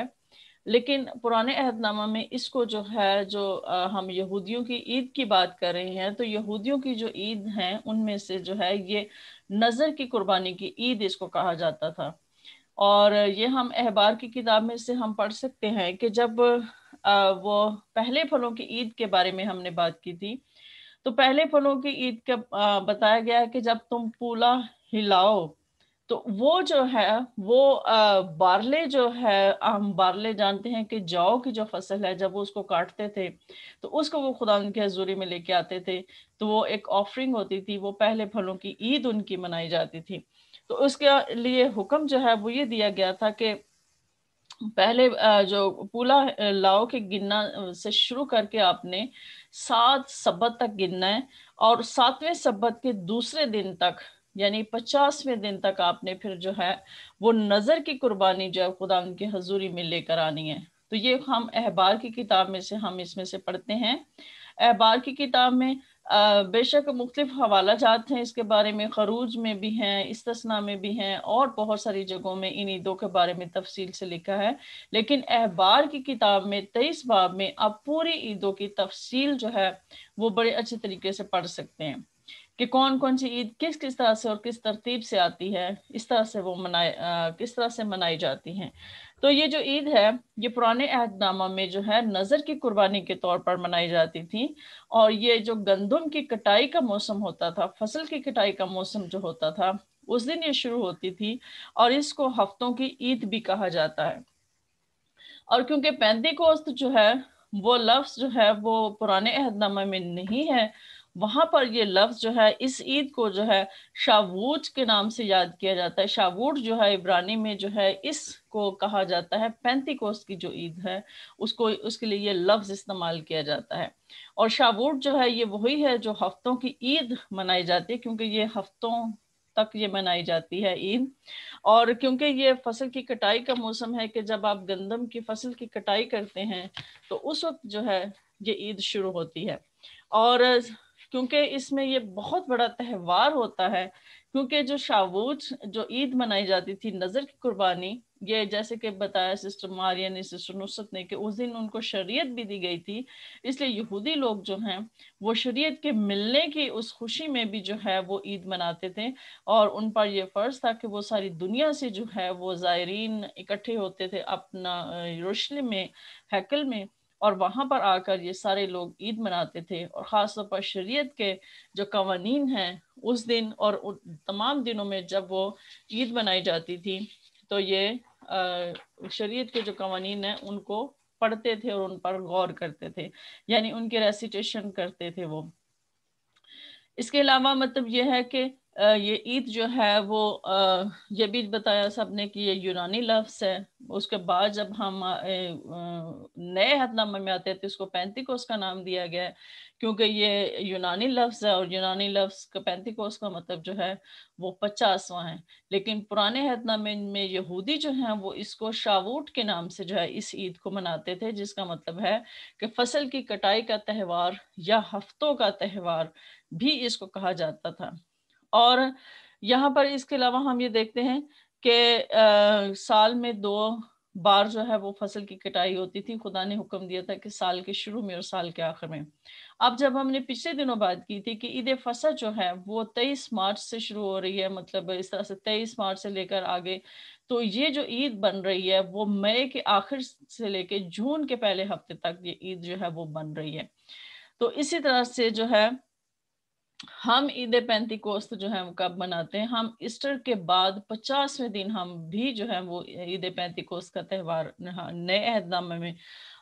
लेकिन पुराने अहदनामा में इसको जो है जो हम यहूदियों की ईद की बात कर रहे हैं तो यहूदियों की जो ईद हैं उनमें से जो है ये नज़र की कुर्बानी की ईद इसको कहा जाता था और ये हम अहबार की किताब में से हम पढ़ सकते हैं कि जब वो पहले फलों की ईद के बारे में हमने बात की थी तो पहले फलों की ईद का बताया गया है कि जब तुम पूला हिलाओ तो वो जो है वो बारले जो है हम बारले जानते हैं कि जौ की जो फसल है जब वो उसको काटते थे तो उसको वो खुदा उनके हजूरी में लेके आते थे तो वो एक ऑफरिंग होती थी वो पहले फलों की ईद उनकी मनाई जाती थी तो उसके लिए हुक्म जो है वो ये दिया गया था कि पहले जो पूला लाओ के गिनना से शुरू करके आपने सात सबत तक गिनना है और सातवें सबत के दूसरे दिन तक यानी पचासवें दिन तक आपने फिर जो है वो नज़र की कुर्बानी जो है खुदा उनकी हजूरी में लेकर आनी है तो ये हम अहबार की किताब में से हम इसमें से पढ़ते हैं अहबार की किताब में बेशक मुख्तफ हवाला जात हैं इसके बारे में खरूज में भी हैं इसतना में भी हैं और बहुत सारी जगहों में इन ईदों के बारे में तफसील से लिखा है लेकिन अहबार की किताब में तेईस बाब में आप पूरी ईदों की तफसील जो है वो बड़े अच्छे तरीके से पढ़ सकते हैं कि कौन कौन सी ईद किस किस तरह से और किस तरतीब से आती है इस तरह से वो मनाए किस तरह से मनाई जाती हैं तो ये जो ईद है ये पुराने अहदनामा में जो है नज़र की कुर्बानी के तौर पर मनाई जाती थी और ये जो गंदम की कटाई का मौसम होता था फसल की कटाई का मौसम जो होता था उस दिन ये शुरू होती थी और इसको हफ्तों की ईद भी कहा जाता है और क्योंकि पैंतीकोस्त जो है वो लफ्ज़ जो है वो पुराने अहदनामा में नहीं है वहाँ पर ये लफ्ज़ जो है इस ईद को जो है शावूट के नाम से याद किया जाता है शावूट जो है इब्रानी में जो है इस को कहा जाता है पैंती कोस की जो ईद है उसको उसके लिए ये लफ्ज़ इस्तेमाल किया जाता है और शावूट जो है ये वही है जो हफ्तों की ईद मनाई जाती है क्योंकि ये हफ्तों तक ये मनाई जाती है ईद और क्योंकि ये फसल की कटाई का मौसम है कि जब आप गंदम की फसल की कटाई करते हैं तो उस वक्त जो है ये ईद शुरू होती है और क्योंकि इसमें ये बहुत बड़ा त्यौहार होता है क्योंकि जो शावूज जो ईद मनाई जाती थी नज़र की कुर्बानी ये जैसे कि बताया सिस्टर मारिया ने सिस्टर नुसरत ने कि उस दिन उनको शरीयत भी दी गई थी इसलिए यहूदी लोग जो हैं वो शरीयत के मिलने की उस खुशी में भी जो है वो ईद मनाते थे और उन पर यह फ़र्ज़ था कि वो सारी दुनिया से जो है वो ज़ायरीन इकट्ठे होते थे अपना यरूशलेम में हैकल में और वहाँ पर आकर ये सारे लोग ईद मनाते थे और ख़ास तौर पर शरीयत के जो कवानीन हैं उस दिन और तमाम दिनों में जब वो ईद मनाई जाती थी तो ये शरीयत के जो कवानीन हैं उनको पढ़ते थे और उन पर गौर करते थे यानी उनके रेसिटेशन करते थे वो इसके अलावा मतलब यह है कि ये ईद जो है वो ये भी बताया सबने कि ये यूनानी लफ्स है उसके बाद जब हम नए हथनामे में आते हैं तो इसको पैंतीकोस का नाम दिया गया है क्योंकि ये यूनानी लफ्ज़ है और यूनानी लफ्ज़ का पैंतीकोस का मतलब जो है वो पचासवा है लेकिन पुराने हथनामे में यहूदी जो हैं वो इसको शावूट के नाम से जो है इस ईद को मनाते थे जिसका मतलब है कि फसल की कटाई का त्यौहार या हफ्तों का त्यौहार भी इसको कहा जाता था और यहाँ पर इसके अलावा हम ये देखते हैं कि साल में दो बार जो है वो फसल की कटाई होती थी खुदा ने हुक्म दिया था कि साल के शुरू में और साल के आखिर में अब जब हमने पिछले दिनों बात की थी कि ईद फसल जो है वो तेईस मार्च से शुरू हो रही है मतलब इस तरह से तेईस मार्च से लेकर आगे तो ये जो ईद बन रही है वो मई के आखिर से लेकर जून के पहले हफ्ते तक ये ईद जो है वो बन रही है तो इसी तरह से जो है हम ईद पैंतीकोस्त जो है कब मनाते हैं हम ईस्टर के बाद पचासवें दिन हम भी जो है वो ईद पेंतिकोस्त का त्यौहार नए अहदनामे में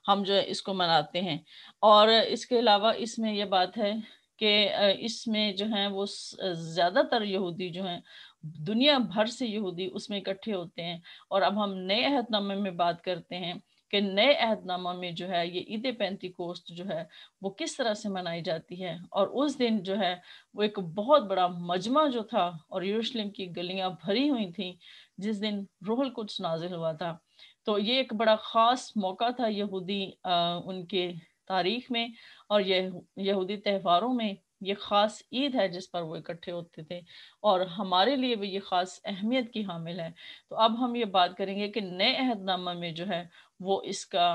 हम जो है इसको मनाते हैं और इसके अलावा इसमें यह बात है कि इसमें जो है वो ज़्यादातर यहूदी जो हैं दुनिया भर से यहूदी उसमें इकट्ठे होते हैं और अब हम नए अहदनामे में बात करते हैं कि नए अहदनामा में जो है ये ईद पैंती कोस्त जो है वो किस तरह से मनाई जाती है और उस दिन जो है वो एक बहुत बड़ा मजमा जो था और यरूशलेम की गलियां भरी हुई थी जिस दिन रोहल कुछ नाजिल हुआ था तो ये एक बड़ा ख़ास मौका था यहूदी उनके तारीख में और यह यहूदी त्योहारों में ये ख़ास ईद है जिस पर वो इकट्ठे होते थे और हमारे लिए भी ये ख़ास अहमियत की हामिल है तो अब हम ये बात करेंगे कि नए अहदनामा में जो है वो इसका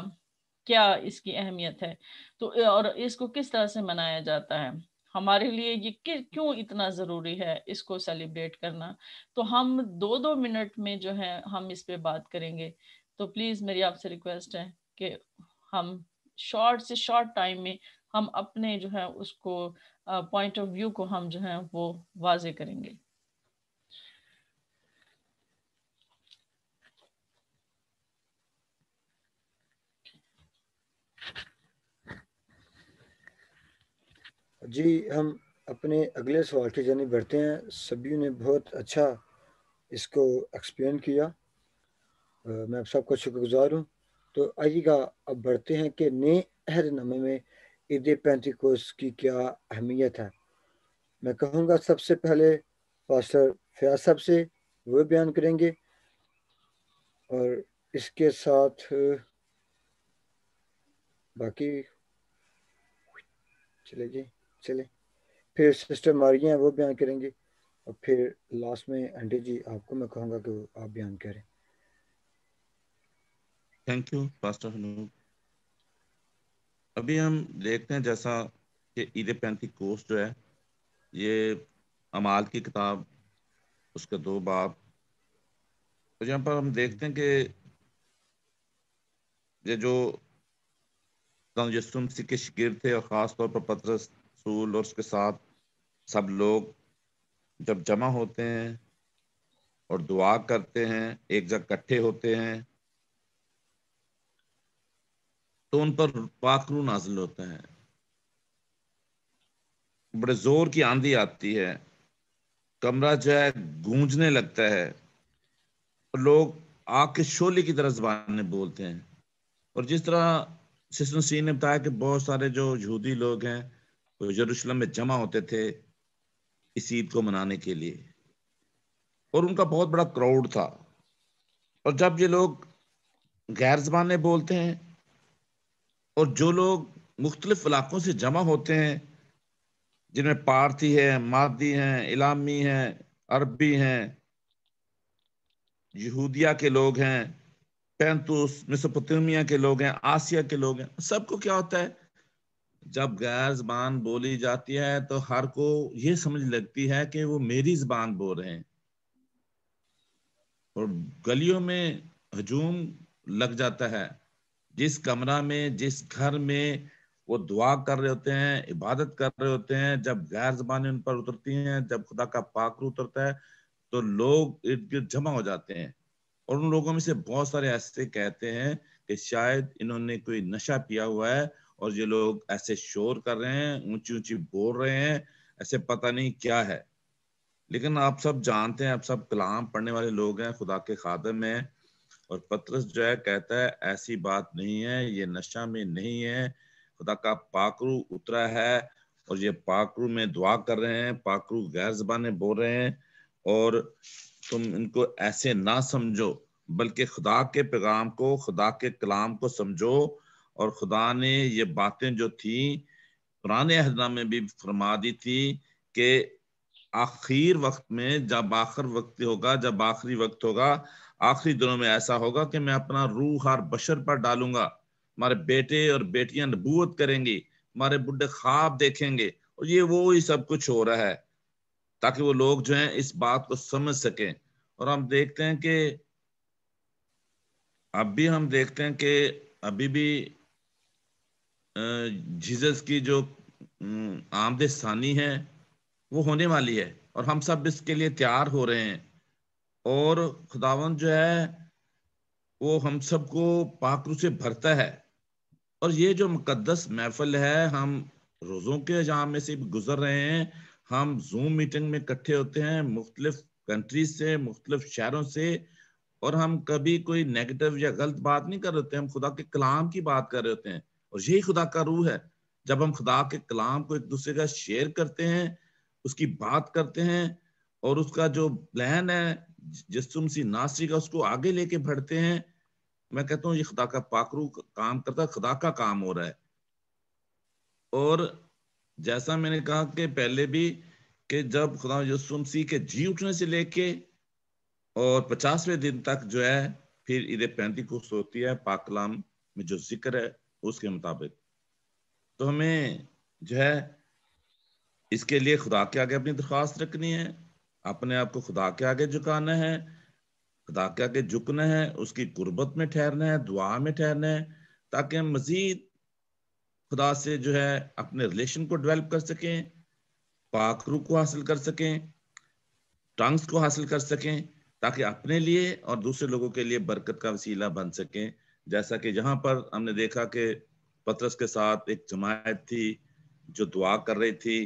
क्या इसकी अहमियत है तो और इसको किस तरह से मनाया जाता है हमारे लिए ये क्यों इतना ज़रूरी है इसको सेलिब्रेट करना तो हम दो दो मिनट में जो है हम इस पर बात करेंगे तो प्लीज़ मेरी आपसे रिक्वेस्ट है कि हम शॉर्ट से शॉर्ट टाइम में हम अपने जो है उसको पॉइंट ऑफ व्यू को हम जो है वो वाजे करेंगे जी हम अपने अगले सवाल की जानी बढ़ते हैं सभी ने बहुत अच्छा इसको एक्सप्लेन किया आ, मैं आप सबका शुक्रगुजार हूँ तो आइएगा अब बढ़ते हैं कि नए अहदनामे में ईद पेंटिकोस की क्या अहमियत है मैं कहूँगा सबसे पहले पास्टर फयाज साहब से वो बयान करेंगे और इसके साथ बाकी चले जी चले फिर सिस्टर मारिया वो बयान करेंगे और फिर लास्ट में आंटी जी आपको मैं कहूँगा कि आप बयान करें थैंक यू पास्टर हनूप अभी हम देखते हैं जैसा कि ईद पैंती कोर्स जो है ये अमाल की किताब उसके दो बाप तो यहाँ पर हम देखते हैं कि ये जो तजस्म सिख के शिकिर थे और ख़ास तौर पर पत्र सूल और उसके साथ सब लोग जब जमा होते हैं और दुआ करते हैं एक जगह इकट्ठे होते हैं तो उन पर पाखरू नाजिल होते हैं बड़े जोर की आंधी आती है कमरा जो है गूंजने लगता है और लोग आग के शोले की तरह जबान बोलते हैं और जिस तरह सिस्टम ने बताया कि बहुत सारे जो यहूदी लोग हैं वो यरूशलेम में जमा होते थे इस ईद को मनाने के लिए और उनका बहुत बड़ा क्राउड था और जब ये लोग गैर जबान बोलते हैं और जो लोग मुख्तलिफ इलाकों से जमा होते हैं जिनमें पारथी है मादी हैं इलामी हैं अरबी हैं यहूदिया के लोग हैं पैंतुस मिसोपोटामिया के लोग हैं आसिया के लोग हैं सबको क्या होता है जब गैर जबान बोली जाती है तो हर को ये समझ लगती है कि वो मेरी जबान बोल रहे हैं और गलियों में हजूम लग जाता है जिस कमरा में जिस घर में वो दुआ कर रहे होते हैं इबादत कर रहे होते हैं जब गैर जबानी उन पर उतरती हैं जब खुदा का पाकर उतरता है तो लोग इर्द गिर्द जमा हो जाते हैं और उन लोगों में से बहुत सारे ऐसे कहते हैं कि शायद इन्होंने कोई नशा पिया हुआ है और ये लोग ऐसे शोर कर रहे हैं ऊंची ऊंची बोल रहे हैं ऐसे पता नहीं क्या है लेकिन आप सब जानते हैं आप सब कलाम पढ़ने वाले लोग हैं खुदा के खादम हैं और पत्रस जो है कहता है ऐसी बात नहीं है ये नशा में नहीं है खुदा का पाकरू उतरा है और ये पाकरू में दुआ कर रहे हैं पाकरू गैर जबाने बोल रहे हैं और तुम इनको ऐसे ना समझो बल्कि खुदा के पैगाम को खुदा के कलाम को समझो और खुदा ने ये बातें जो थी पुराने में भी फरमा दी थी कि आखिर वक्त में जब आखिर वक्त होगा जब आखिरी वक्त होगा आखिरी दिनों में ऐसा होगा कि मैं अपना रूह हर बशर पर डालूंगा हमारे बेटे और बेटियां नबूत करेंगी हमारे बुढ़े ख्वाब देखेंगे और ये वो ही सब कुछ हो रहा है ताकि वो लोग जो हैं इस बात को समझ सकें और हम देखते हैं कि अब भी हम देखते हैं कि अभी भी जीसस की जो आमद सानी है वो होने वाली है और हम सब इसके लिए तैयार हो रहे हैं और खुदावन जो है वो हम सबको पाकरू से भरता है और ये जो मुकदस महफल है हम रोज़ों के जहाँ में से गुजर रहे हैं हम जूम मीटिंग में इकट्ठे होते हैं मुख्तलिफ कंट्रीज से मुख्तलिफ शहरों से और हम कभी कोई नेगेटिव या गलत बात नहीं कर रहे होते हम खुदा के कलाम की बात कर रहे होते हैं और यही खुदा का रूह है जब हम खुदा के कलाम को एक दूसरे का शेयर करते हैं उसकी बात करते हैं और उसका जो प्लान है तुम सी नासिक उसको आगे लेके भरते हैं मैं कहता हूँ ये खुदा का पाकरू काम करता खुदा का काम हो रहा है और जैसा मैंने कहा कि पहले भी कि जब खुदा यसुम सी के जी उठने से लेके और पचासवें दिन तक जो है फिर ईद पैंती खुश होती है पाकलाम में जो जिक्र है उसके मुताबिक तो हमें जो है इसके लिए खुदा के आगे अपनी दरख्वास्त रखनी है अपने आप को खुदा के आगे झुकाना है खुदा के आगे झुकना है उसकी गुर्बत में ठहरना है दुआ में ठहरना है ताकि हम मजीद खुदा से जो है अपने रिलेशन को डेवलप कर सकें पाखरू को हासिल कर सकें टंग्स को हासिल कर सकें ताकि अपने लिए और दूसरे लोगों के लिए बरकत का वसीला बन सकें जैसा कि यहाँ पर हमने देखा कि पत्रस के साथ एक जमायत थी जो दुआ कर रही थी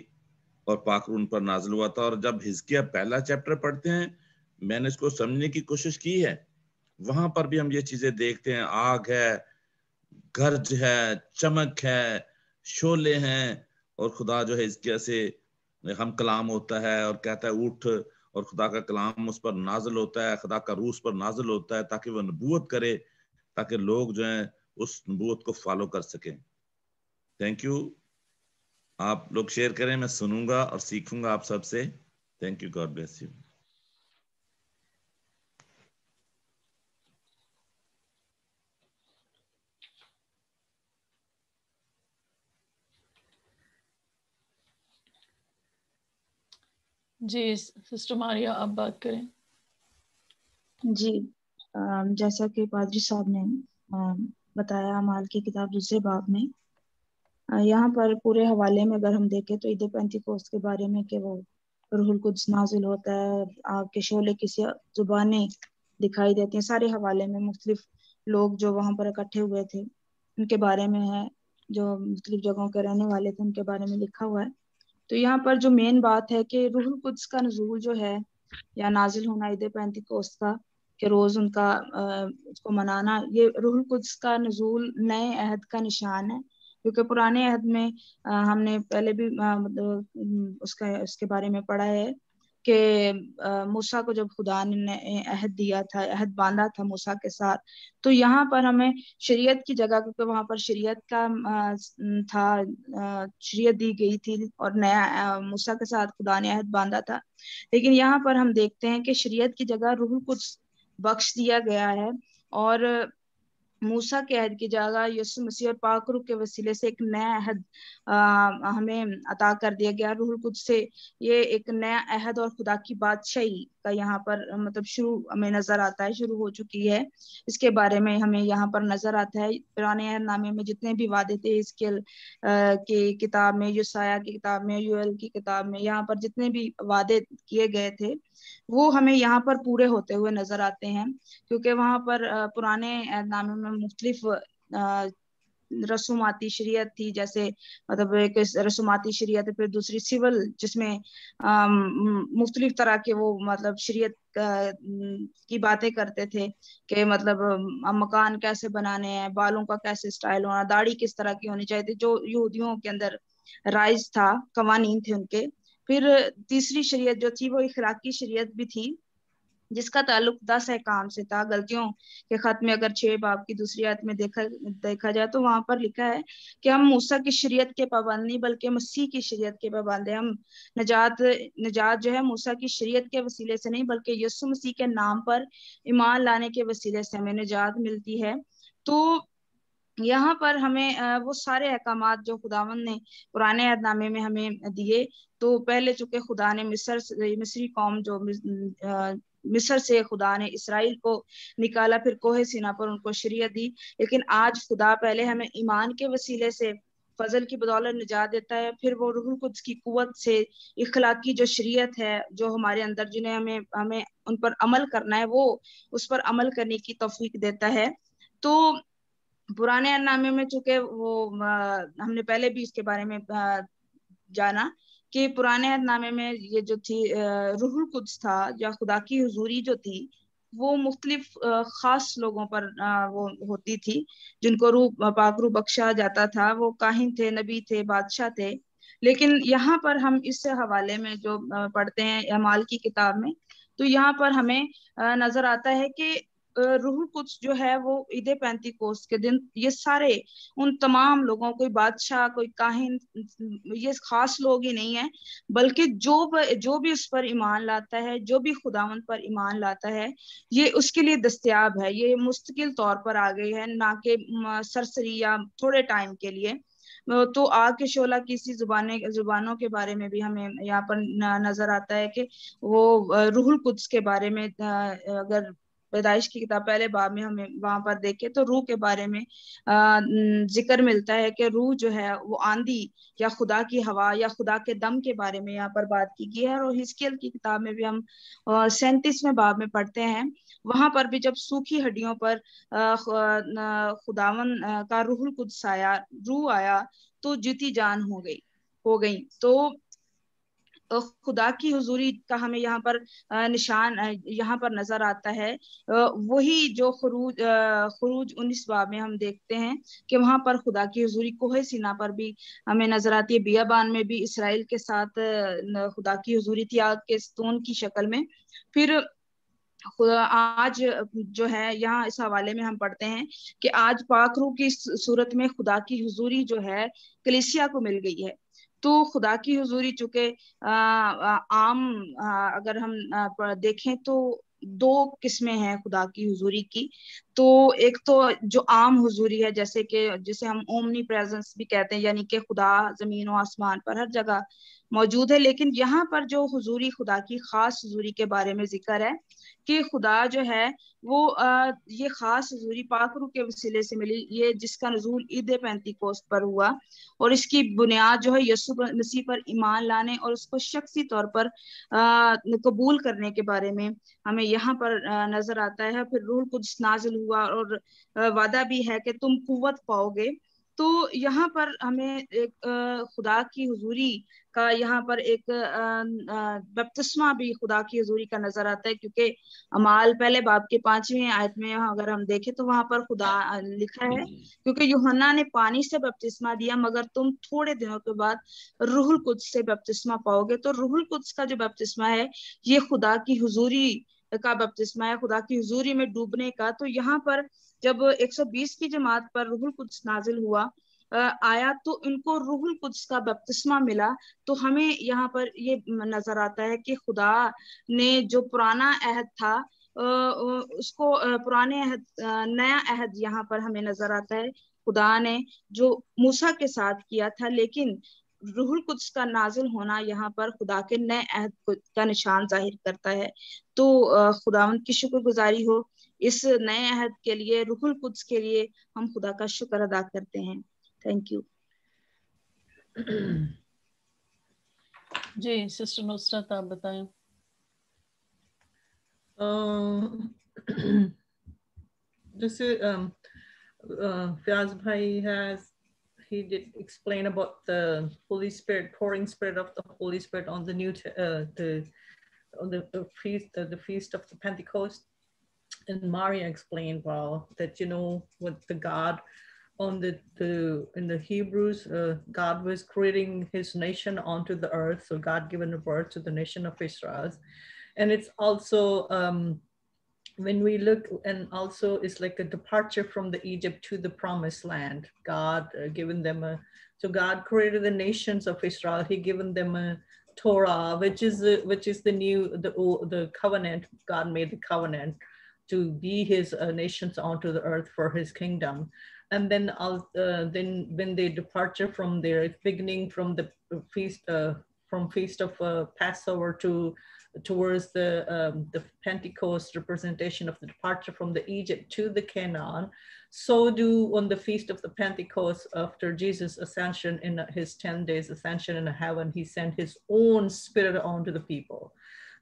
और पाकर उन पर नाजल हुआ था और जब हिजकिया पहला चैप्टर पढ़ते हैं मैंने इसको समझने की कोशिश की है वहां पर भी हम ये चीजें देखते हैं आग है गर्ज है चमक है शोले हैं और खुदा जो है हिजकिया से हम कलाम होता है और कहता है उठ और खुदा का कलाम उस पर नाजल होता है खुदा का रूस पर नाजल होता है ताकि वह नबूत करे ताकि लोग जो है उस नबूत को फॉलो कर सकें थैंक यू आप लोग शेयर करें मैं सुनूंगा और सीखूंगा आप सबसे thank you God bless you जी सिस्टर मारिया आप बात करें जी जैसा कि पादरी साहब ने बताया माल की किताब दूसरे बाब में यहाँ पर पूरे हवाले में अगर हम देखें तो ईद पेंतीकोस के बारे में कि वो रूहुल कुछ नाजिल होता है आग के शोले किसी जुबाने दिखाई देती हैं सारे हवाले में मुख्तलिफ लोग जो वहाँ पर इकट्ठे हुए थे उनके बारे में है जो मुख्तलिफ जगहों के रहने वाले थे उनके बारे में लिखा हुआ है तो यहाँ पर जो मेन बात है कि रूहुल कुछ का नजूल जो है या नाजिल होना ईद पेंतीकोस का के रोज उनका उसको मनाना ये रूहुल कुद्स का नजूल नए अहद का निशान है क्योंकि पुराने अहद में आ, हमने पहले भी आ, मतलब, हम्म, उसका उसके बारे में पढ़ा है कि मूसा को जब खुदा ने अहद दिया था अहद बांधा था मूसा के साथ तो यहाँ पर हमें शरीयत की जगह क्योंकि वहां पर शरीयत का था शरीयत दी गई थी और नया मूसा के साथ खुदा ने अहद बांधा था लेकिन यहाँ पर हम देखते हैं कि शरीयत की जगह रूह कुछ बख्श दिया गया है और मूसा के अहद की जगह यसु मसीह और पाकरू के वसीले से एक नया अहद हमें अता कर दिया गया रूहुल कुछ से ये एक नया अहद और खुदा की बादशाही का यहाँ पर मतलब शुरू हमें नजर आता है शुरू हो चुकी है इसके बारे में हमें यहाँ पर नजर आता है पुराने नामे में जितने भी वादे थे इसके के किताब में युसाया की किताब में यूएल की किताब में यहाँ पर जितने भी वादे किए गए थे वो हमें यहाँ पर पूरे होते हुए नजर आते हैं क्योंकि वहां पर पुराने नामे में मुख्तलिफ रसूमाती शरीयत थी जैसे मतलब एक रसूमाती शरीयत फिर दूसरी सिविल जिसमें मुख्तलिफ तरह के वो मतलब शरीयत की बातें करते थे कि मतलब मकान कैसे बनाने हैं बालों का कैसे स्टाइल होना दाढ़ी किस तरह की होनी चाहिए थी जो यहूदियों के अंदर राइज था कवानीन थे उनके फिर तीसरी शरीयत जो थी वो इखलाकी शरीयत भी थी जिसका ताल्लुक दस अहकाम से था गलतियों के खत में अगर छह बाप की दूसरी आयत में देखा देखा जाए तो वहां पर लिखा है कि हम मूसा की शरीयत के पाबंद नहीं बल्कि मसीह की शरीयत के पाबंद है हम नजात नजात जो है मूसा की शरीयत के वसीले से नहीं बल्कि यसु मसीह के नाम पर ईमान लाने के वसीले से हमें निजात मिलती है तो यहाँ पर हमें वो सारे अहकाम जो खुदावन ने पुराने अहदनामे में हमें दिए तो पहले चुके खुदा ने मिस्र मिस्री कौम जो मिस्र से खुदा ने इसराइल को निकाला फिर कोहे सिना पर उनको शरीय दी लेकिन आज खुदा पहले हमें ईमान के वसीले से फजल की बदौलत निजात देता है फिर वो रूह कुछ की कुत से इखलाकी जो शरीयत है जो हमारे अंदर जिन्हें हमें हमें उन पर अमल करना है वो उस पर अमल करने की तोफीक देता है तो पुराने नामे में चूंकि वो आ, हमने पहले भी इसके बारे में आ, जाना कि पुराने अहदनामे में ये जो थी रूहुल कुछ था या खुदा की हजूरी जो थी वो मुख्तलिफ खास लोगों पर वो होती थी जिनको रू पाकरू बख्शा जाता था वो काहिन थे नबी थे बादशाह थे लेकिन यहाँ पर हम इस हवाले में जो पढ़ते हैं अमाल की किताब में तो यहाँ पर हमें नजर आता है कि रूह कुछ जो है वो ईद पैंती कोस के दिन ये सारे उन तमाम लोगों कोई बादशाह कोई काहिन ये खास लोग ही नहीं है बल्कि जो जो भी उस पर ईमान लाता है जो भी खुदावन पर ईमान लाता है ये उसके लिए दस्तियाब है ये मुस्तकिल तौर पर आ गई है ना कि सरसरी या थोड़े टाइम के लिए तो आग के शोला किसी जुबान जुबानों के बारे में भी हमें यहाँ पर नजर आता है कि वो रूहुल कुद्स के बारे में अगर पैदाइश की किताब पहले बाब में हमें वहां पर देखे तो रूह के बारे में जिक्र मिलता है कि रूह जो है वो आंधी या खुदा की हवा या खुदा के दम के बारे में यहाँ पर बात की गई है और हिस्केल की किताब में भी हम सैंतीसवें बाब में पढ़ते हैं वहां पर भी जब सूखी हड्डियों पर खुदावन का रूहुल कुदस रूह आया तो जीती जान हो गई हो गई तो खुदा की हजूरी का हमें यहाँ पर निशान यहाँ पर नजर आता है वही जो खरूज खरूज उन्नीस बाब में हम देखते हैं कि वहां पर खुदा की हजूरी कोहे सीना पर भी हमें नजर आती है बियाबान में भी इसराइल के साथ खुदा की हजूरी थी आग के स्तून की शक्ल में फिर आज जो है यहाँ इस हवाले में हम पढ़ते हैं कि आज पाखरू की सूरत में खुदा की हुजूरी जो है कलिसिया को मिल गई है तो खुदा की हजूरी चूंकि आम आ, अगर हम आ, देखें तो दो किस्में हैं खुदा की हुजूरी की तो एक तो जो आम हुजूरी है जैसे कि जिसे हम ओमनी प्रेजेंस भी कहते हैं यानी कि खुदा जमीन और आसमान पर हर जगह मौजूद है लेकिन यहाँ पर जो हजूरी खुदा की खास हजूरी के बारे में जिक्र है कि खुदा जो है वो आ, ये खास हजूरी पाकरू के वसीले से मिली ये जिसका नजूल ईद पैंती कोस्त पर हुआ और इसकी बुनियाद जो है यसु मसीह पर ईमान लाने और उसको शख्सी तौर पर अः कबूल करने के बारे में हमें यहाँ पर आ, नजर आता है फिर रूल कुछ नाजिल हुआ और वादा भी है कि तुम कुत पाओगे तो यहाँ पर हमें एक खुदा की हजूरी का यहाँ पर एक बपतिस्मा भी खुदा की हजूरी का नजर आता है क्योंकि अमाल पहले बाप के पांचवें आयत में अगर हम देखें तो वहां पर खुदा लिखा है क्योंकि युहना ने पानी से बपतिस्मा दिया मगर तुम थोड़े दिनों के बाद रूहुल कुछ से बपतिस्मा पाओगे तो रूहुल कुछ का जो बपतिस्मा है ये खुदा की हजूरी का बपतिस्मा है खुदा की हजूरी में डूबने का तो यहाँ पर जब 120 की जमात पर रुहुल कुछ नाजिल हुआ आया तो उनको रुहुल कुछ का बपतिस्मा मिला तो हमें यहाँ पर ये नजर आता है कि खुदा ने जो पुराना अहद था उसको पुराने अहद नया अहद यहाँ पर हमें नजर आता है खुदा ने जो मूसा के साथ किया था लेकिन रुहुल कुछ का नाजिल होना यहाँ पर खुदा के नए अहद का निशान जाहिर करता है तो खुदावंत की शुक्रगुजारी हो इस नए अहद के लिए रुहुल कुद्स के लिए हम खुदा का शुक्र अदा करते हैं थैंक यू जी सिस्टर नुसरत आप बताएं जैसे Fiaz Bhai has he did explain about the Holy Spirit pouring spirit of the Holy Spirit on the new uh, the on the, the feast uh, the feast of the Pentecost and Maria explained well that you know with the God on the, the in the Hebrews, uh, God was creating His nation onto the earth, so God given birth to the nation of Israel, and it's also um, when we look and also it's like a departure from the Egypt to the promised land. God uh, given them a so God created the nations of Israel. He given them a Torah, which is the, which is the new the the covenant. God made the covenant to be his uh, nations onto the earth for his kingdom. And then, uh, then when they departure from their beginning from the feast, uh, from feast of uh, Passover to towards the, um, the Pentecost representation of the departure from the Egypt to the Canaan, so do on the feast of the Pentecost after Jesus' ascension in his 10 days ascension in heaven, he sent his own spirit onto the people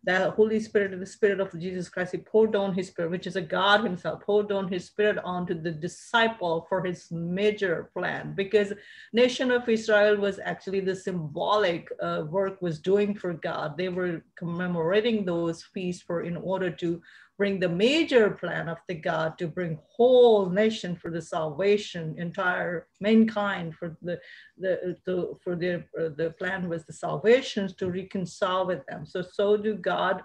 the Holy Spirit, the Spirit of Jesus Christ, He poured down His Spirit, which is a God Himself, poured down His Spirit onto the disciple for His major plan. Because nation of Israel was actually the symbolic uh, work was doing for God. They were commemorating those feasts for in order to bring the major plan of the God to bring whole nation for the salvation, entire mankind for the, the, the for their uh, the plan was the salvations to reconcile with them. So, so do God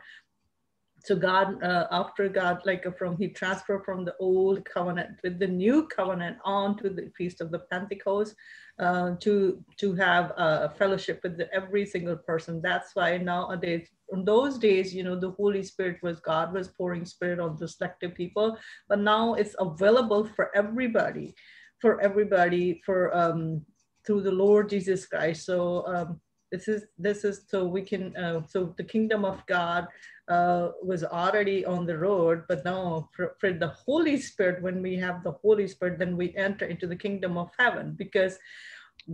so God, uh, after God, like from he transferred from the old covenant with the new covenant on to the feast of the Pentecost, uh, to to have a fellowship with every single person. That's why nowadays, in those days, you know, the Holy Spirit was God was pouring Spirit on the selected people, but now it's available for everybody, for everybody, for um, through the Lord Jesus Christ. So um, this is this is so we can uh, so the kingdom of God uh, was already on the road, but now for, for the Holy Spirit, when we have the Holy Spirit, then we enter into the kingdom of heaven because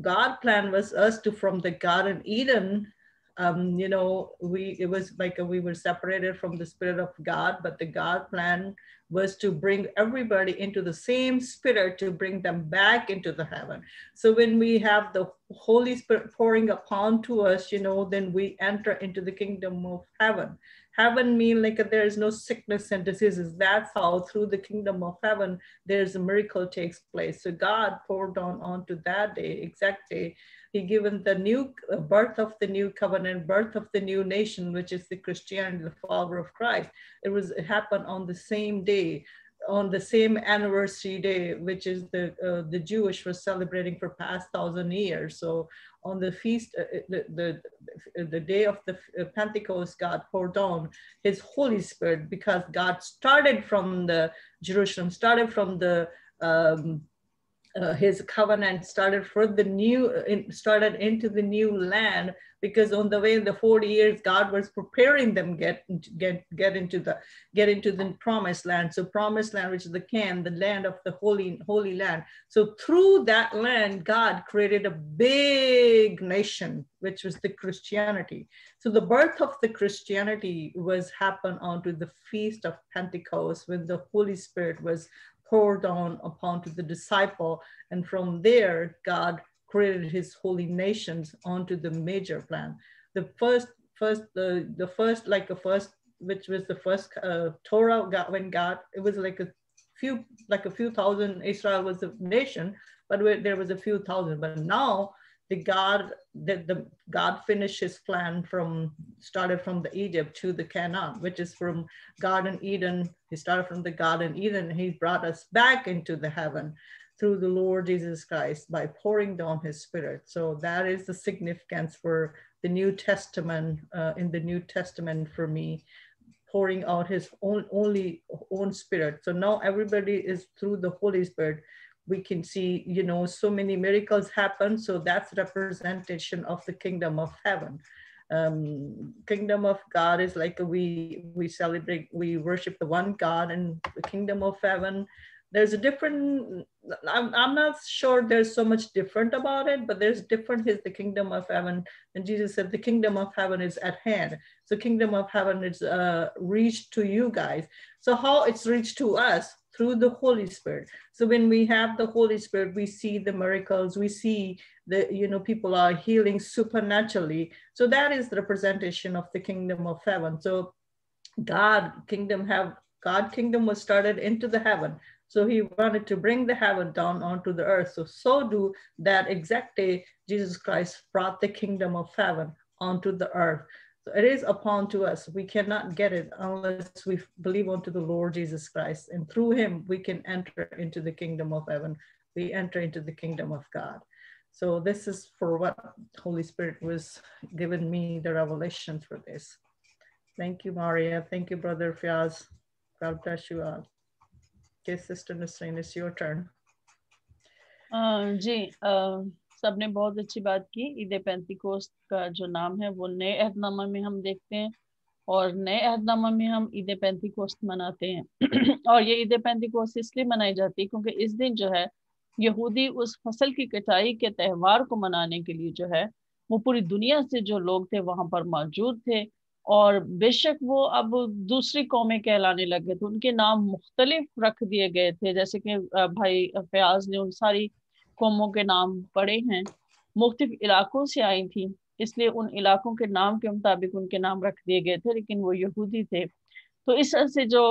God plan was us to from the Garden Eden um, you know, we it was like uh, we were separated from the spirit of God, but the God plan was to bring everybody into the same spirit to bring them back into the heaven. So when we have the Holy Spirit pouring upon to us, you know, then we enter into the kingdom of heaven. Heaven mean like uh, there is no sickness and diseases. That's how through the kingdom of heaven there's a miracle takes place. So God poured on onto that day, exact day, he given the new birth of the new covenant, birth of the new nation, which is the Christianity, the follower of Christ. It was it happened on the same day, on the same anniversary day, which is the uh, the Jewish was celebrating for past thousand years. So on the feast, uh, uh the, the the day of the uh, Pentecost, God poured on His Holy Spirit because God started from the Jerusalem, started from the um, uh, his covenant started for the new in, started into the new land because on the way in the 40 years god was preparing them get get get into the get into the promised land so promised land which is the can the land of the holy holy land so through that land god created a big nation which was the christianity so the birth of the christianity was happened onto the feast of pentecost when the holy spirit was poured upon to the disciple. And from there, God created his holy nations onto the major plan. The first, first, the, the first, like the first, which was the first uh, Torah God, when God, it was like a few, like a few thousand, Israel was a nation, but there was a few thousand. But now the God the, the God finished his plan from started from the Egypt to the Canaan, which is from Garden Eden. He started from the Garden Eden. He brought us back into the heaven through the Lord Jesus Christ by pouring down his spirit. So that is the significance for the New Testament uh, in the New Testament for me pouring out his own only own spirit so now everybody is through the holy spirit we can see, you know, so many miracles happen. So that's representation of the kingdom of heaven. Um, kingdom of God is like we we celebrate, we worship the one God, and the kingdom of heaven. There's a different. I'm, I'm not sure there's so much different about it, but there's different is the kingdom of heaven, and Jesus said the kingdom of heaven is at hand. So kingdom of heaven is uh, reached to you guys. So how it's reached to us? through the Holy Spirit. So when we have the Holy Spirit, we see the miracles, we see the, you know, people are healing supernaturally. So that is the representation of the kingdom of heaven. So God kingdom have God kingdom was started into the heaven. So he wanted to bring the heaven down onto the earth. So so do that exact day Jesus Christ brought the kingdom of heaven onto the earth. So it is upon to us. We cannot get it unless we believe unto the Lord Jesus Christ. And through him, we can enter into the kingdom of heaven. We enter into the kingdom of God. So this is for what Holy Spirit was given me the revelation for this. Thank you, Maria. Thank you, Brother Fiaz. God bless you all. Okay, Sister Nasreen, it's your turn. Um, gee, um, सबने बहुत अच्छी बात की ईद पेंतिकोस्त का जो नाम है वो नए अहदनामा में हम देखते हैं और नए अहदनामा में हम ईद पेंतिकोस्त मनाते हैं और ये ईद पैंतीकोस्त इसलिए मनाई जाती है क्योंकि इस दिन जो है यहूदी उस फसल की कटाई के त्यौहार को मनाने के लिए जो है वो पूरी दुनिया से जो लोग थे वहां पर मौजूद थे और बेशक वो अब दूसरी कौमें कहलाने लग गए थे उनके नाम मुख्तलिफ रख दिए गए थे जैसे कि भाई फयाज ने उन सारी कौमों के नाम पड़े हैं मुख्तफ इलाकों से आई थी इसलिए उन इलाकों के नाम के मुताबिक उनके नाम रख दिए गए थे लेकिन वो यहूदी थे तो इस से जो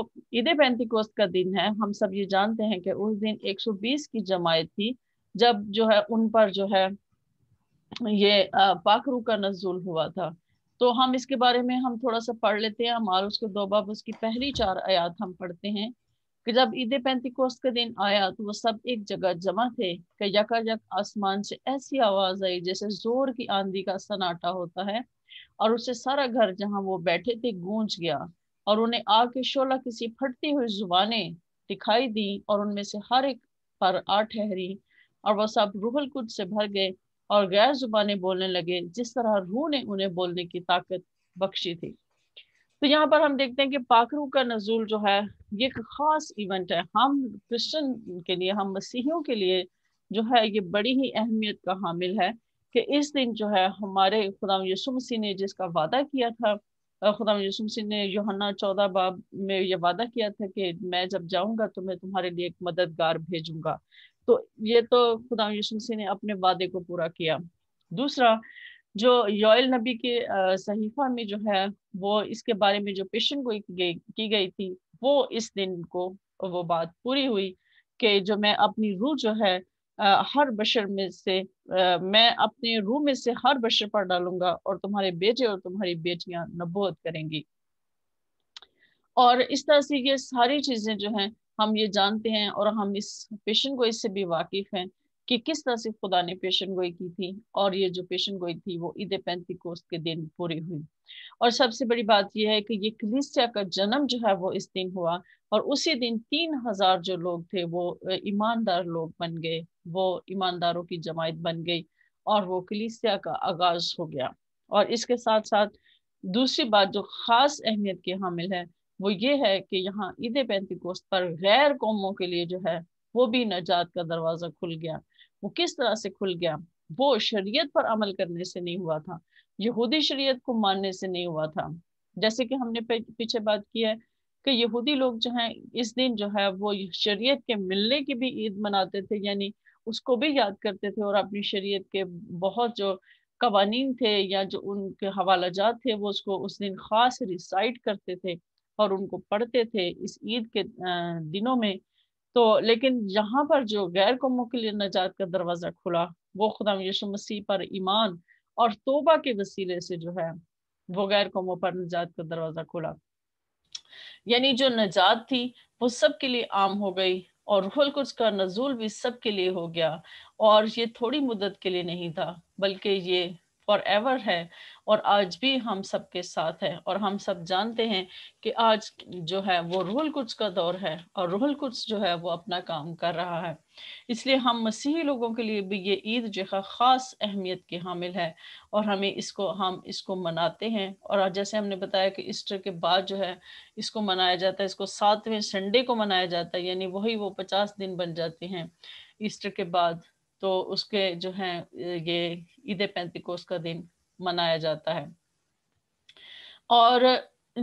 ईद कोस्त का दिन है हम सब ये जानते हैं कि उस दिन 120 की जमायत थी जब जो है उन पर जो है ये पाखरू का नजूल हुआ था तो हम इसके बारे में हम थोड़ा सा पढ़ लेते हैं हमारे उसके दो बाब उसकी पहली चार आयात हम पढ़ते हैं कि जब ईद पैंतीकोस का दिन आया तो वो सब एक जगह जमा थे कि यकायक आसमान से ऐसी आवाज आई जैसे जोर की आंधी का सन्नाटा होता है और उससे सारा घर जहाँ वो बैठे थे गूंज गया और उन्हें आग के शोला किसी फटती हुई जुबाने दिखाई दी और उनमें से हर एक पर आ ठहरी और वह सब रूहल कुद से भर गए और गैर जुबाने बोलने लगे जिस तरह रूह ने उन्हें बोलने की ताकत बख्शी थी तो यहाँ पर हम देखते हैं कि पाखरू का नजूल जो है ये एक ख़ास इवेंट है हम क्रिश्चन के लिए हम मसीहियों के लिए जो है ये बड़ी ही अहमियत का हामिल है कि इस दिन जो है हमारे खुदा यसु मसीह ने जिसका वादा किया था खुदा यसु सिंह ने योहना चौदह बाब में यह वादा किया था कि मैं जब जाऊँगा तो मैं तुम्हारे लिए एक मददगार भेजूंगा तो ये तो खुदा यसु मसीह ने अपने वादे को पूरा किया दूसरा जो योल नबी के सहीफा में जो है वो इसके बारे में जो पेशन गोई की गई थी वो इस दिन को वो बात पूरी हुई कि जो मैं अपनी रूह जो है हर बशर में से मैं अपने रूह में से हर बशर पर डालूंगा और तुम्हारे बेटे और तुम्हारी बेटियां नबोत करेंगी और इस तरह से ये सारी चीजें जो हैं हम ये जानते हैं और हम इस पेशन गोई से भी वाकिफ हैं कि किस तरह से खुदा ने पेशन गोई की थी और ये जो पेशन गोई थी वो ईद पेंतिकोस्त के दिन पूरी हुई और सबसे बड़ी बात यह है कि ये क्रिस्टिया का जन्म जो है वो इस दिन हुआ और उसी दिन तीन हजार जो लोग थे वो ईमानदार लोग बन गए वो ईमानदारों की जमात बन गई और वो क्लिसिया का आगाज हो गया और इसके साथ साथ दूसरी बात जो खास अहमियत की हामिल है वो ये है कि यहाँ ईद पैंती पर गैर कौमों के लिए जो है वो भी नजात का दरवाज़ा खुल गया वो किस तरह से खुल गया वो शरीयत पर अमल करने से नहीं हुआ था यहूदी शरीयत को मानने से नहीं हुआ था जैसे कि हमने पीछे बात की है कि यहूदी लोग जो हैं इस दिन जो है वो शरीयत के मिलने की भी ईद मनाते थे यानी उसको भी याद करते थे और अपनी शरीयत के बहुत जो कवानीन थे या जो उनके हवाला जात थे वो उसको उस दिन ख़ास रिसाइट करते थे और उनको पढ़ते थे इस ईद के दिनों में तो लेकिन यहाँ पर जो गैर कौमों के लिए नजात का दरवाज़ा खुला वो खुदा यीशु मसीह पर ईमान और तोबा के वसीले से जो है वो गैर कौमों पर नजात का दरवाज़ा खुला यानी जो नजात थी वो सब के लिए आम हो गई और रुहल कुछ का नजूल भी सब के लिए हो गया और ये थोड़ी मुद्दत के लिए नहीं था बल्कि ये फॉर एवर है और आज भी हम सबके साथ है और हम सब जानते हैं कि आज जो है वो रूहल कुछ का दौर है और रूहल कुछ जो है वो अपना काम कर रहा है इसलिए हम मसीही लोगों के लिए भी ये ईद जो है ख़ास अहमियत की हामिल है और हमें इसको हम इसको मनाते हैं और जैसे हमने बताया कि ईस्टर के बाद जो है इसको मनाया जाता है इसको सातवें संडे को मनाया जाता है यानी वही वो पचास दिन बन जाते हैं ईस्टर के बाद तो उसके जो है ये ईद पेंतिकोस का दिन मनाया जाता है और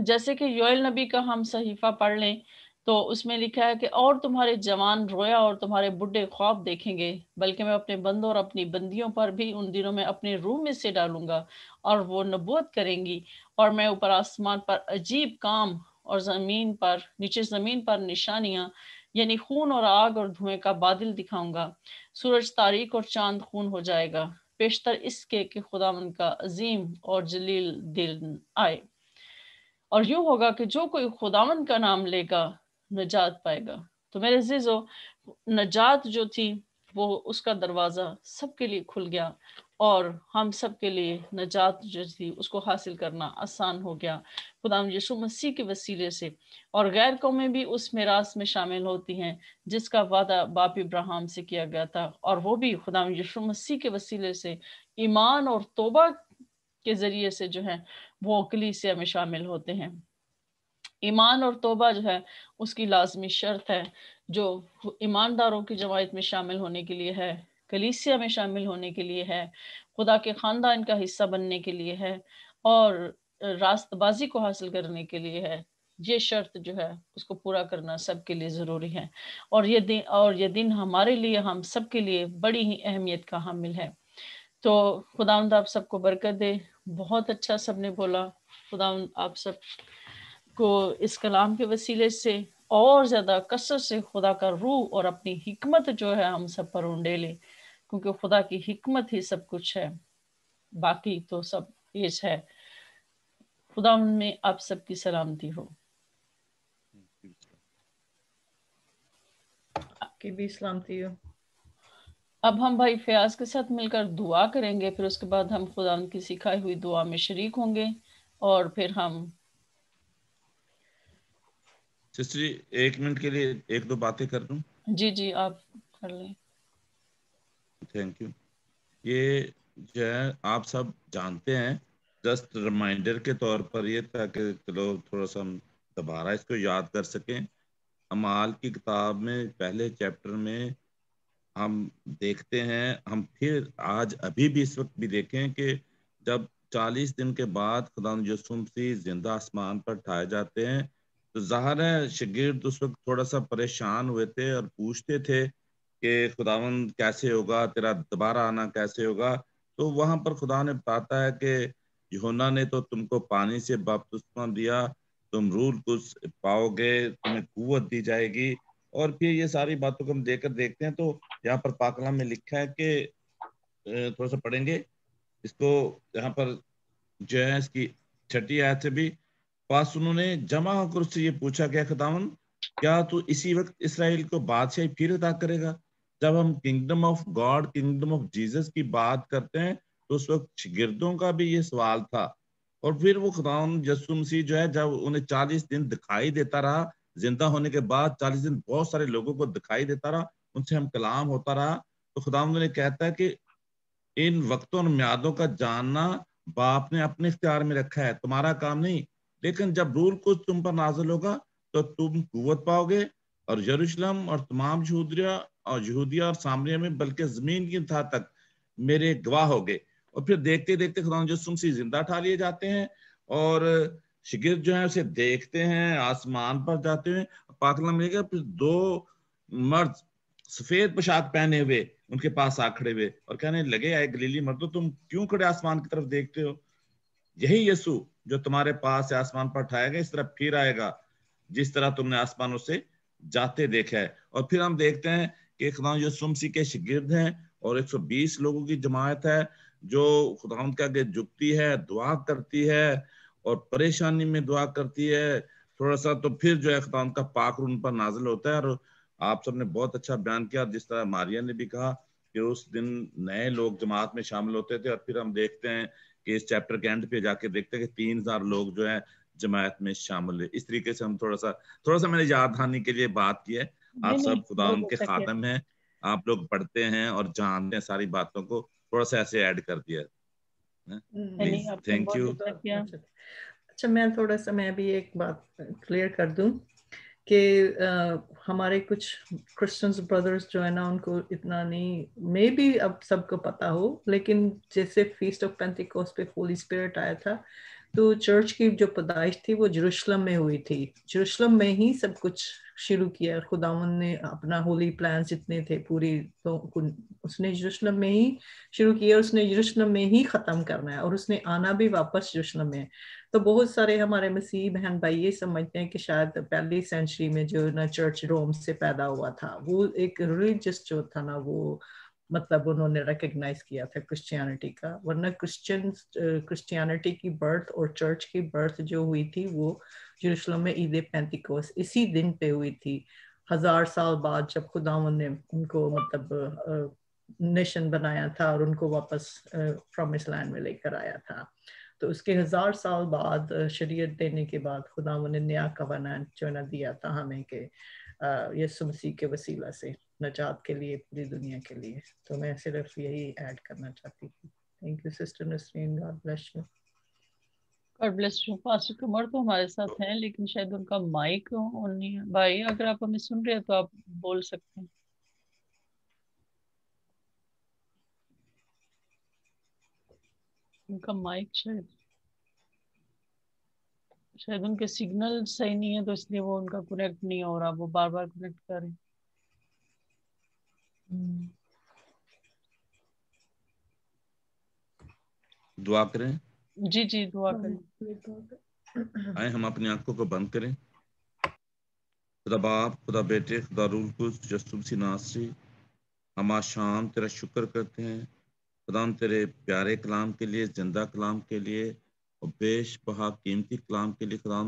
जैसे कि योल नबी का हम सहीफा पढ़ लें तो उसमें लिखा है कि और तुम्हारे जवान रोया और तुम्हारे बुढ़े ख्वाब देखेंगे बल्कि मैं अपने बंदों और अपनी बंदियों पर भी उन दिनों में अपने रूह में से डालूंगा और वो नबूत करेंगी और मैं ऊपर आसमान पर अजीब काम और ज़मीन पर नीचे ज़मीन पर निशानियाँ यानी खून और आग और धुएं का बादल दिखाऊंगा सूरज तारीख और चांद खून हो जाएगा पेशतर इसके कि खुदावन का अजीम और जलील दिल आए और यूं होगा कि जो कोई खुदावन का नाम लेगा नजात पाएगा तो मेरे जिजो नजात जो थी वो उसका दरवाज़ा सबके लिए खुल गया और हम सब के लिए नजात जो थी उसको हासिल करना आसान हो गया ख़ुदा यीशु मसीह के वसीले से और गैर कौमें भी उस मिरास में शामिल होती हैं जिसका वादा बाप इब्राहम से किया गया था और वो भी खुदा यीशु मसीह के वसीले से ईमान और तोबा के ज़रिए से जो है वो अकलीसिया में शामिल होते हैं ईमान और तोबा जो है उसकी लाजमी शर्त है जो ईमानदारों की जमायत में शामिल होने के लिए है कलीसिया में शामिल होने के लिए है खुदा के ख़ानदान का हिस्सा बनने के लिए है और रास्तबाजी को हासिल करने के लिए है ये शर्त जो है उसको पूरा करना सबके लिए ज़रूरी है और ये दिन और ये दिन हमारे लिए हम सब के लिए बड़ी ही अहमियत का हामिल है तो खुदा आप सबको बरकत दे बहुत अच्छा सबने बोला खुदा आप सब को इस कलाम के वसीले से और ज़्यादा कसर से खुदा का रूह और अपनी हिकमत जो है हम सब पर उंडे ले क्योंकि खुदा की हिकमत ही सब कुछ है बाकी तो सब एज है खुदा में आप सबकी सलामती हो आपकी भी सलामती हो अब हम भाई फयाज के साथ मिलकर दुआ करेंगे फिर उसके बाद हम खुदा की सिखाई हुई दुआ में शरीक होंगे और फिर हम सिस्टर जी एक मिनट के लिए एक दो बातें कर दूं जी जी आप कर लें थैंक यू ये जो है आप सब जानते हैं जस्ट रिमाइंडर के तौर पर ये ताकि चलो थोड़ा सा हम दोबारा इसको याद कर सकें अमाल की किताब में पहले चैप्टर में हम देखते हैं हम फिर आज अभी भी इस वक्त भी देखें कि जब चालीस दिन के बाद खुदा यसुम सी जिंदा आसमान पर ठाए जाते हैं तो जहर है शगिर्द उस वक्त थोड़ा सा परेशान हुए थे और पूछते थे कि खुदावंद कैसे होगा तेरा दोबारा आना कैसे होगा तो वहां पर खुदा ने बताता है कि योना ने तो तुमको पानी से बपतिस्मा दिया तुम रूल कुछ पाओगे तुम्हें कुत दी जाएगी और फिर ये सारी बातों को हम देकर देखते हैं तो यहाँ पर पाकला में लिखा है कि थोड़ा सा पढ़ेंगे इसको यहाँ पर जो है इसकी छठी आयत से भी पास उन्होंने जमा होकर उससे ये पूछा गया खुदावंद क्या तू इसी वक्त इसराइल को बादशाही फिर अदा करेगा जब हम kingdom of God kingdom of Jesus की बात करते हैं तो उस वक्त गिरदों का भी ये सवाल था और फिर वो खुदाउन यसु मसीह जो है जब उन्हें चालीस दिन दिखाई देता रहा जिंदा होने के बाद चालीस दिन बहुत सारे लोगों को दिखाई देता रहा उनसे हम कलाम होता रहा तो खुदा ने कहता है कि इन वक्तों और म्यादों का जानना बाप ने अपने इख्तियार में रखा है तुम्हारा काम नहीं लेकिन जब रूल कुछ तुम पर नाजल होगा तो तुम कुत पाओगे और यरूशलेम और तमाम यहूदिया और यहूदिया और सामरिया में बल्कि जमीन की था तक मेरे गवाह हो गए और फिर देखते देखते खुदा जसुम से जिंदा ठा लिए जाते हैं और शिगिर जो है उसे देखते हैं आसमान पर जाते हैं पाकला मिलेगा फिर दो मर्द सफेद पोशाक पहने हुए उनके पास आ खड़े हुए और कहने लगे आए गलीली मर्दो तुम क्यों खड़े आसमान की तरफ देखते हो यही यसु जो तुम्हारे पास आसमान पर उठाया गया इस तरह फिर आएगा जिस तरह तुमने आसमानों से जाते देखा है और फिर हम देखते हैं कि खुदा यसुमसी के शिगिर्द हैं और 120 लोगों की जमायत है जो खुदा के आगे झुकती है दुआ करती है और परेशानी में दुआ करती है थोड़ा सा तो फिर जो है खुदा का पाक उन पर नाजिल होता है और आप सबने बहुत अच्छा बयान किया जिस तरह मारिया ने भी कहा कि उस दिन नए लोग जमात में शामिल होते थे और फिर हम देखते हैं कि इस चैप्टर के एंड पे जाके देखते हैं कि तीन हजार लोग जो है जमायत में शामिल है इस तरीके से हम थोड़ा सा थोड़ा सा मैंने याद दहानी के लिए बात की है आप सब खुदा के अच्छा खादम है आप लोग पढ़ते हैं और जानते हैं सारी बातों को थोड़ा सा ऐसे ऐड कर दिया थैंक हम्म, अच्छा यू अच्छा, अच्छा मैं थोड़ा सा मैं भी एक बात क्लियर कर दूं कि हमारे कुछ क्रिश्चियंस ब्रदर्स जो है ना उनको इतना नहीं मे भी अब सबको पता हो लेकिन जैसे फीस्ट ऑफ पेंटिकोस पे होली स्पिरिट आया था तो चर्च की जो पैदाइश थी वो जरूशलम में हुई थी जरूशलम में ही सब कुछ शुरू किया खुदावन ने अपना होली प्लान जितने थे पूरी तो उसने जरूसलम में ही शुरू किया और उसने जरूसलम में ही ख़त्म करना है और उसने आना भी वापस जरूसलम में तो बहुत सारे हमारे मसीह बहन भाई ये समझते हैं कि शायद पहली सेंचुरी में जो ना चर्च रोम से पैदा हुआ था वो एक रिलीजियस जो था ना वो मतलब उन्होंने रिकग्नाइज किया था क्रिश्चियनिटी का वरना क्रिश्चियन क्रिश्चियनिटी की बर्थ और चर्च की बर्थ जो हुई थी वो जरूसलम में ईद पैंतीकोस इसी दिन पे हुई थी हजार साल बाद जब खुदा ने उनको मतलब नेशन बनाया था और उनको वापस प्रॉमिस लैंड में लेकर आया था तो उसके हजार साल बाद शरीयत देने के बाद खुदा ने नया कवाना जो ना दिया था हमें के यीशु मसीह के वसीला से नजात के लिए पूरी दुनिया के लिए तो मैं सिर्फ यही ऐड करना चाहती थी thank you sister Nasreen God bless you God bless you pastor Kumar तो हमारे साथ हैं लेकिन शायद उनका माइक ऑन नहीं है भाई अगर आप हमें सुन रहे हैं तो आप बोल सकते हैं उनका माइक शायद शायद उनके सिग्नल सही नहीं है तो इसलिए वो उनका कनेक्ट नहीं हो रहा वो बार बार कनेक्ट कर रहे हैं हम्म। दुआ करें जी जी दुआ करें आए हम अपनी आंखों को बंद करें खुदा बाप खुदा बेटे खुदा रूल कुछ नासरी हम आज शाम तेरा शुक्र करते हैं खुदा तेरे प्यारे कलाम के लिए जिंदा कलाम के लिए और बेश बहा कीमती कलाम के लिए खुदा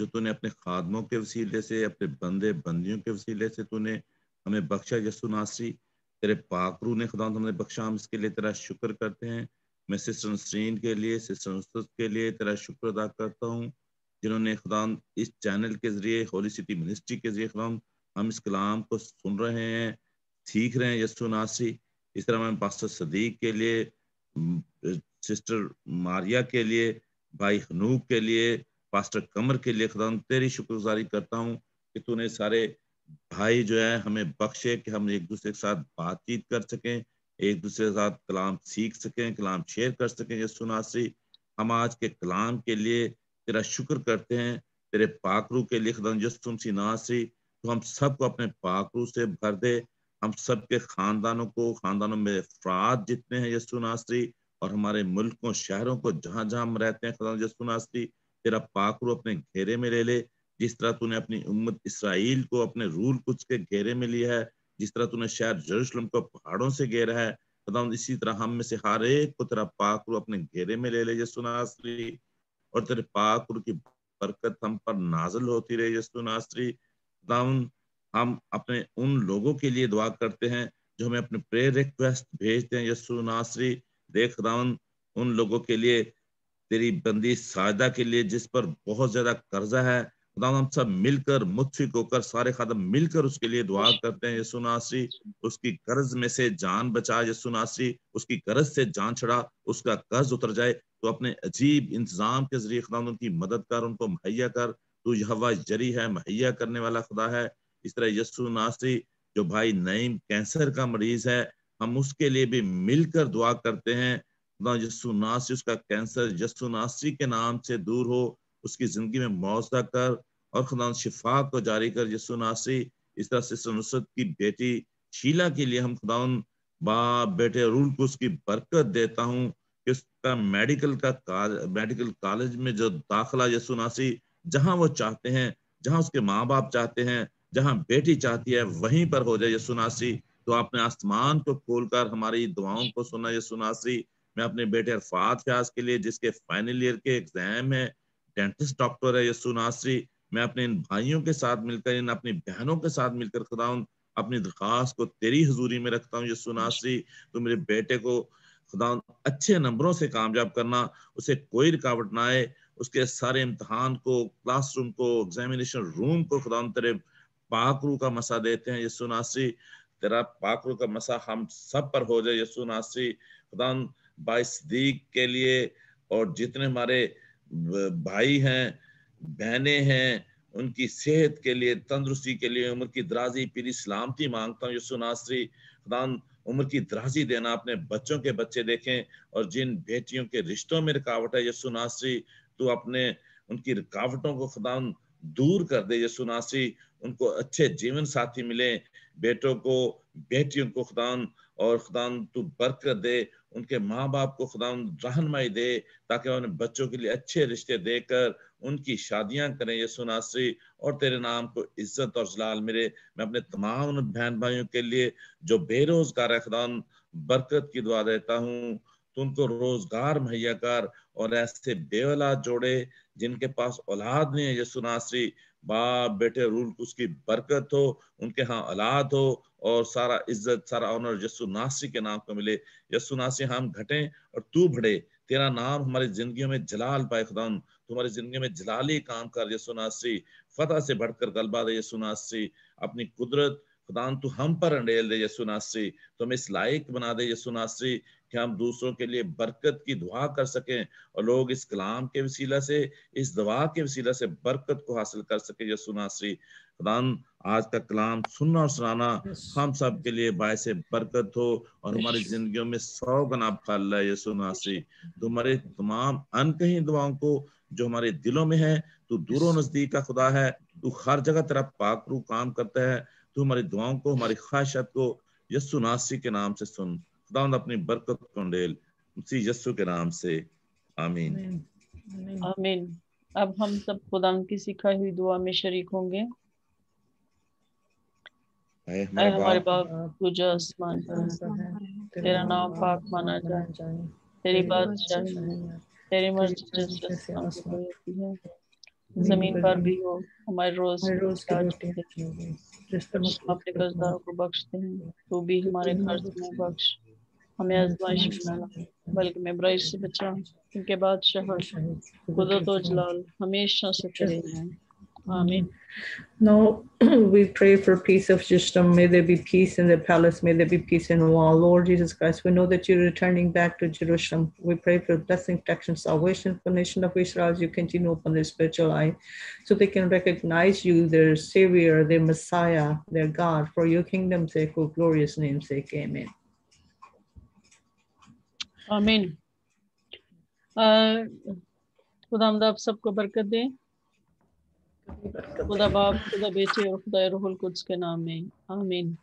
जो तूने अपने खादमों के वसीले से अपने बंदे बंदियों के वसीले से तूने हमें बख्शा यसु नासरी तेरे पाकरू ने खुदा हमने बख्शा हम इसके लिए तेरा शुक्र करते हैं मैं सिस्टर नसरीन के लिए सिस्टर नुसरत के लिए तेरा शुक्र अदा करता हूँ जिन्होंने खुदा इस चैनल के ज़रिए होली सिटी मिनिस्ट्री के ज़रिए खुदा हम इस कलाम को सुन रहे हैं सीख रहे हैं यसु नासरी इस तरह मैं पास्टर सदीक के लिए सिस्टर मारिया के लिए भाई हनूक के लिए पास्टर कमर के लिए खुदा तेरी शुक्रगुजारी करता हूँ कि तूने सारे भाई जो है हमें बख्शे कि हम एक दूसरे के साथ बातचीत कर सकें एक दूसरे के साथ कलाम सीख सकें कलाम शेयर कर सकें ये सुनासी हम आज के कलाम के लिए तेरा शुक्र करते हैं तेरे पाकरू के लिए खदम सी नासी तो हम सबको अपने पाकरू से भर दे हम सब के खानदानों को खानदानों में अफराद जितने हैं यसु नास्त्री और हमारे मुल्कों शहरों को जहाँ जहाँ हम रहते हैं खदा यसु तेरा पाकरू अपने घेरे में ले ले जिस तरह तूने अपनी उम्मत इसराइल को अपने रूल कुछ के घेरे में लिया है जिस तरह तूने शहर जरूसलम को पहाड़ों से घेरा है खुदा इसी तरह हम में से हर एक को तेरा पाकरू अपने घेरे में ले ले यसु और तेरे पाकरू की बरकत हम पर नाजल होती रहे यस्तुनास्त्री नासरी हम अपने उन लोगों के लिए दुआ करते हैं जो हमें अपने प्रेयर रिक्वेस्ट भेजते हैं यस्तुनास्त्री देख दाउन उन लोगों के लिए तेरी बंदी साजदा के लिए जिस पर बहुत ज्यादा कर्जा है हम सब मिलकर मुतफिक होकर सारे खादम मिलकर उसके लिए दुआ करते हैं यसु नासरी उसकी कर्ज में से जान बचा यसु नासरी उसकी कर्ज से जान छड़ा उसका कर्ज उतर जाए तो अपने अजीब इंतजाम के जरिए खुदा उनकी मदद कर उनको मुहैया कर तू हवा जरी है मुहैया करने वाला खुदा है इस तरह यसु नासरी जो भाई नईम कैंसर का मरीज है हम उसके लिए भी मिलकर दुआ करते हैं खुदा यसु नासरी उसका कैंसर यसु नासरी के नाम से दूर हो उसकी जिंदगी में मुआवजा कर और खुदा शिफा को जारी कर यसु नासी इस तरह से सनुसत की बेटी शीला के लिए हम खुदा बाप बेटे रूल को उसकी बरकत देता हूँ कि उसका मेडिकल का काल, मेडिकल कॉलेज में जो दाखिला यसु नासी जहाँ वो चाहते हैं जहाँ उसके माँ बाप चाहते हैं जहाँ बेटी चाहती है वहीं पर हो जाए यसु नासी तो आपने आसमान को खोलकर हमारी दुआओं को सुना यसु नासी मैं अपने बेटे अरफात फ्याज के लिए जिसके फाइनल ईयर के एग्जाम है डेंटिस्ट डॉक्टर है यसु नासी मैं अपने इन भाइयों के साथ मिलकर इन अपनी बहनों के साथ मिलकर खुदा अपनी दरख्वास को तेरी हजूरी में रखता हूँ यसु नासरी तो मेरे बेटे को खुदा अच्छे नंबरों से कामयाब करना उसे कोई रुकावट ना आए उसके सारे इम्तहान को क्लासरूम को एग्जामिनेशन रूम को खुदा तेरे पाकरू का मसा देते हैं यसु नासरी तेरा पाकरू का मसा हम सब पर हो जाए यसु नासरी खुदा बाईस के लिए और जितने हमारे भाई हैं बहनें हैं उनकी सेहत के लिए तंदरुस्ती के लिए उम्र की दराजी पीरी सलामती मांगता हूँ यसु खुदान उम्र की दराजी देना अपने बच्चों के बच्चे देखें और जिन बेटियों के रिश्तों में रुकावट है यसु तो अपने उनकी रुकावटों को खुदान दूर कर दे यसु उनको अच्छे जीवन साथी मिले बेटों को बेटियों को खुदान और खुदान तू बरकत दे उनके माँ बाप को खुदा रहनमाई दे ताकि उन्हें बच्चों के लिए अच्छे रिश्ते देकर उनकी शादियां करें यसु नासरी और तेरे नाम को इज्जत और जलाल मेरे मैं अपने तमाम बहन भाइयों के लिए जो बेरोजगार है खुदा बरकत की दुआ देता हूँ उनको रोजगार मुहैया कर और ऐसे बेवलाद जोड़े जिनके पास औलाद नहीं है यसु नासरी बाप बेटे रूल उसकी बरकत हो उनके यहाँ औलाद हो और सारा इज्जत सारा ऑनर यसु नासरी के नाम को मिले यसु नासरी हम घटे और तू बढ़े तेरा नाम हमारी जिंदगी में जलाल पाए खुदा तुम्हारी जिंदगी में जलाली काम कर ये सुनासी फतेह से भटकर गलबा दे सुनासी अपनी कुदरत खुदा तू हम पर अंडेल दे यसुनासी तुम तो इस लायक बना दे सुनासी कि हम दूसरों के लिए बरकत की दुआ कर सकें और लोग इस कलाम के वसीला से इस दवा के वसीला से बरकत को हासिल कर सके ये सुनासी खुदान आज का कलाम सुनना और सुनाना हम सब के लिए बायस बरकत हो और हमारी जिंदगियों में सौ गुना फल ये सुनासी तुम्हारे तमाम अनकहीं दुआओं को जो हमारे दिलों में है तू दूरों नजदीक का खुदा है तू हर जगह तेरा पाक रू काम करता है तू हमारी दुआओं को हमारी ख्वाहिशत को यस्सु नासी के नाम से सुन खुदा अपनी बरकत को डेल उसी यस्सु के नाम से आमीन आमीन अब हम सब खुदा की सिखाई हुई दुआ में शरीक होंगे आए हमारे बाप तू जो आसमान पर तेरा नाम पाक माना जाए तेरी बात चाहिए तेरी तो मर्जी जमीन पर भी हो हमारे रोज अपने कर्जदारों को बख्शते हैं तो भी तो हमारे घर में बख्श हमें आजमाइश बल्कि मैं बुराई से बचा बाद बादशाह कुदरत और जलाल हमेशा से तेरे हैं Amen. Now we pray for peace of Jerusalem. May there be peace in the palace. May there be peace in the wall. Lord Jesus Christ, we know that you're returning back to Jerusalem. We pray for blessing, protection, salvation for the nation of Israel as you continue upon their spiritual eye so they can recognize you, their Savior, their Messiah, their God, for your kingdom's sake, for glorious name's sake. Amen. Amen. Uh, खुदा आप सबको बरकत दें खुदा बाप खुदा बेटे और खुदा रोहल कुछ के नाम में आमीन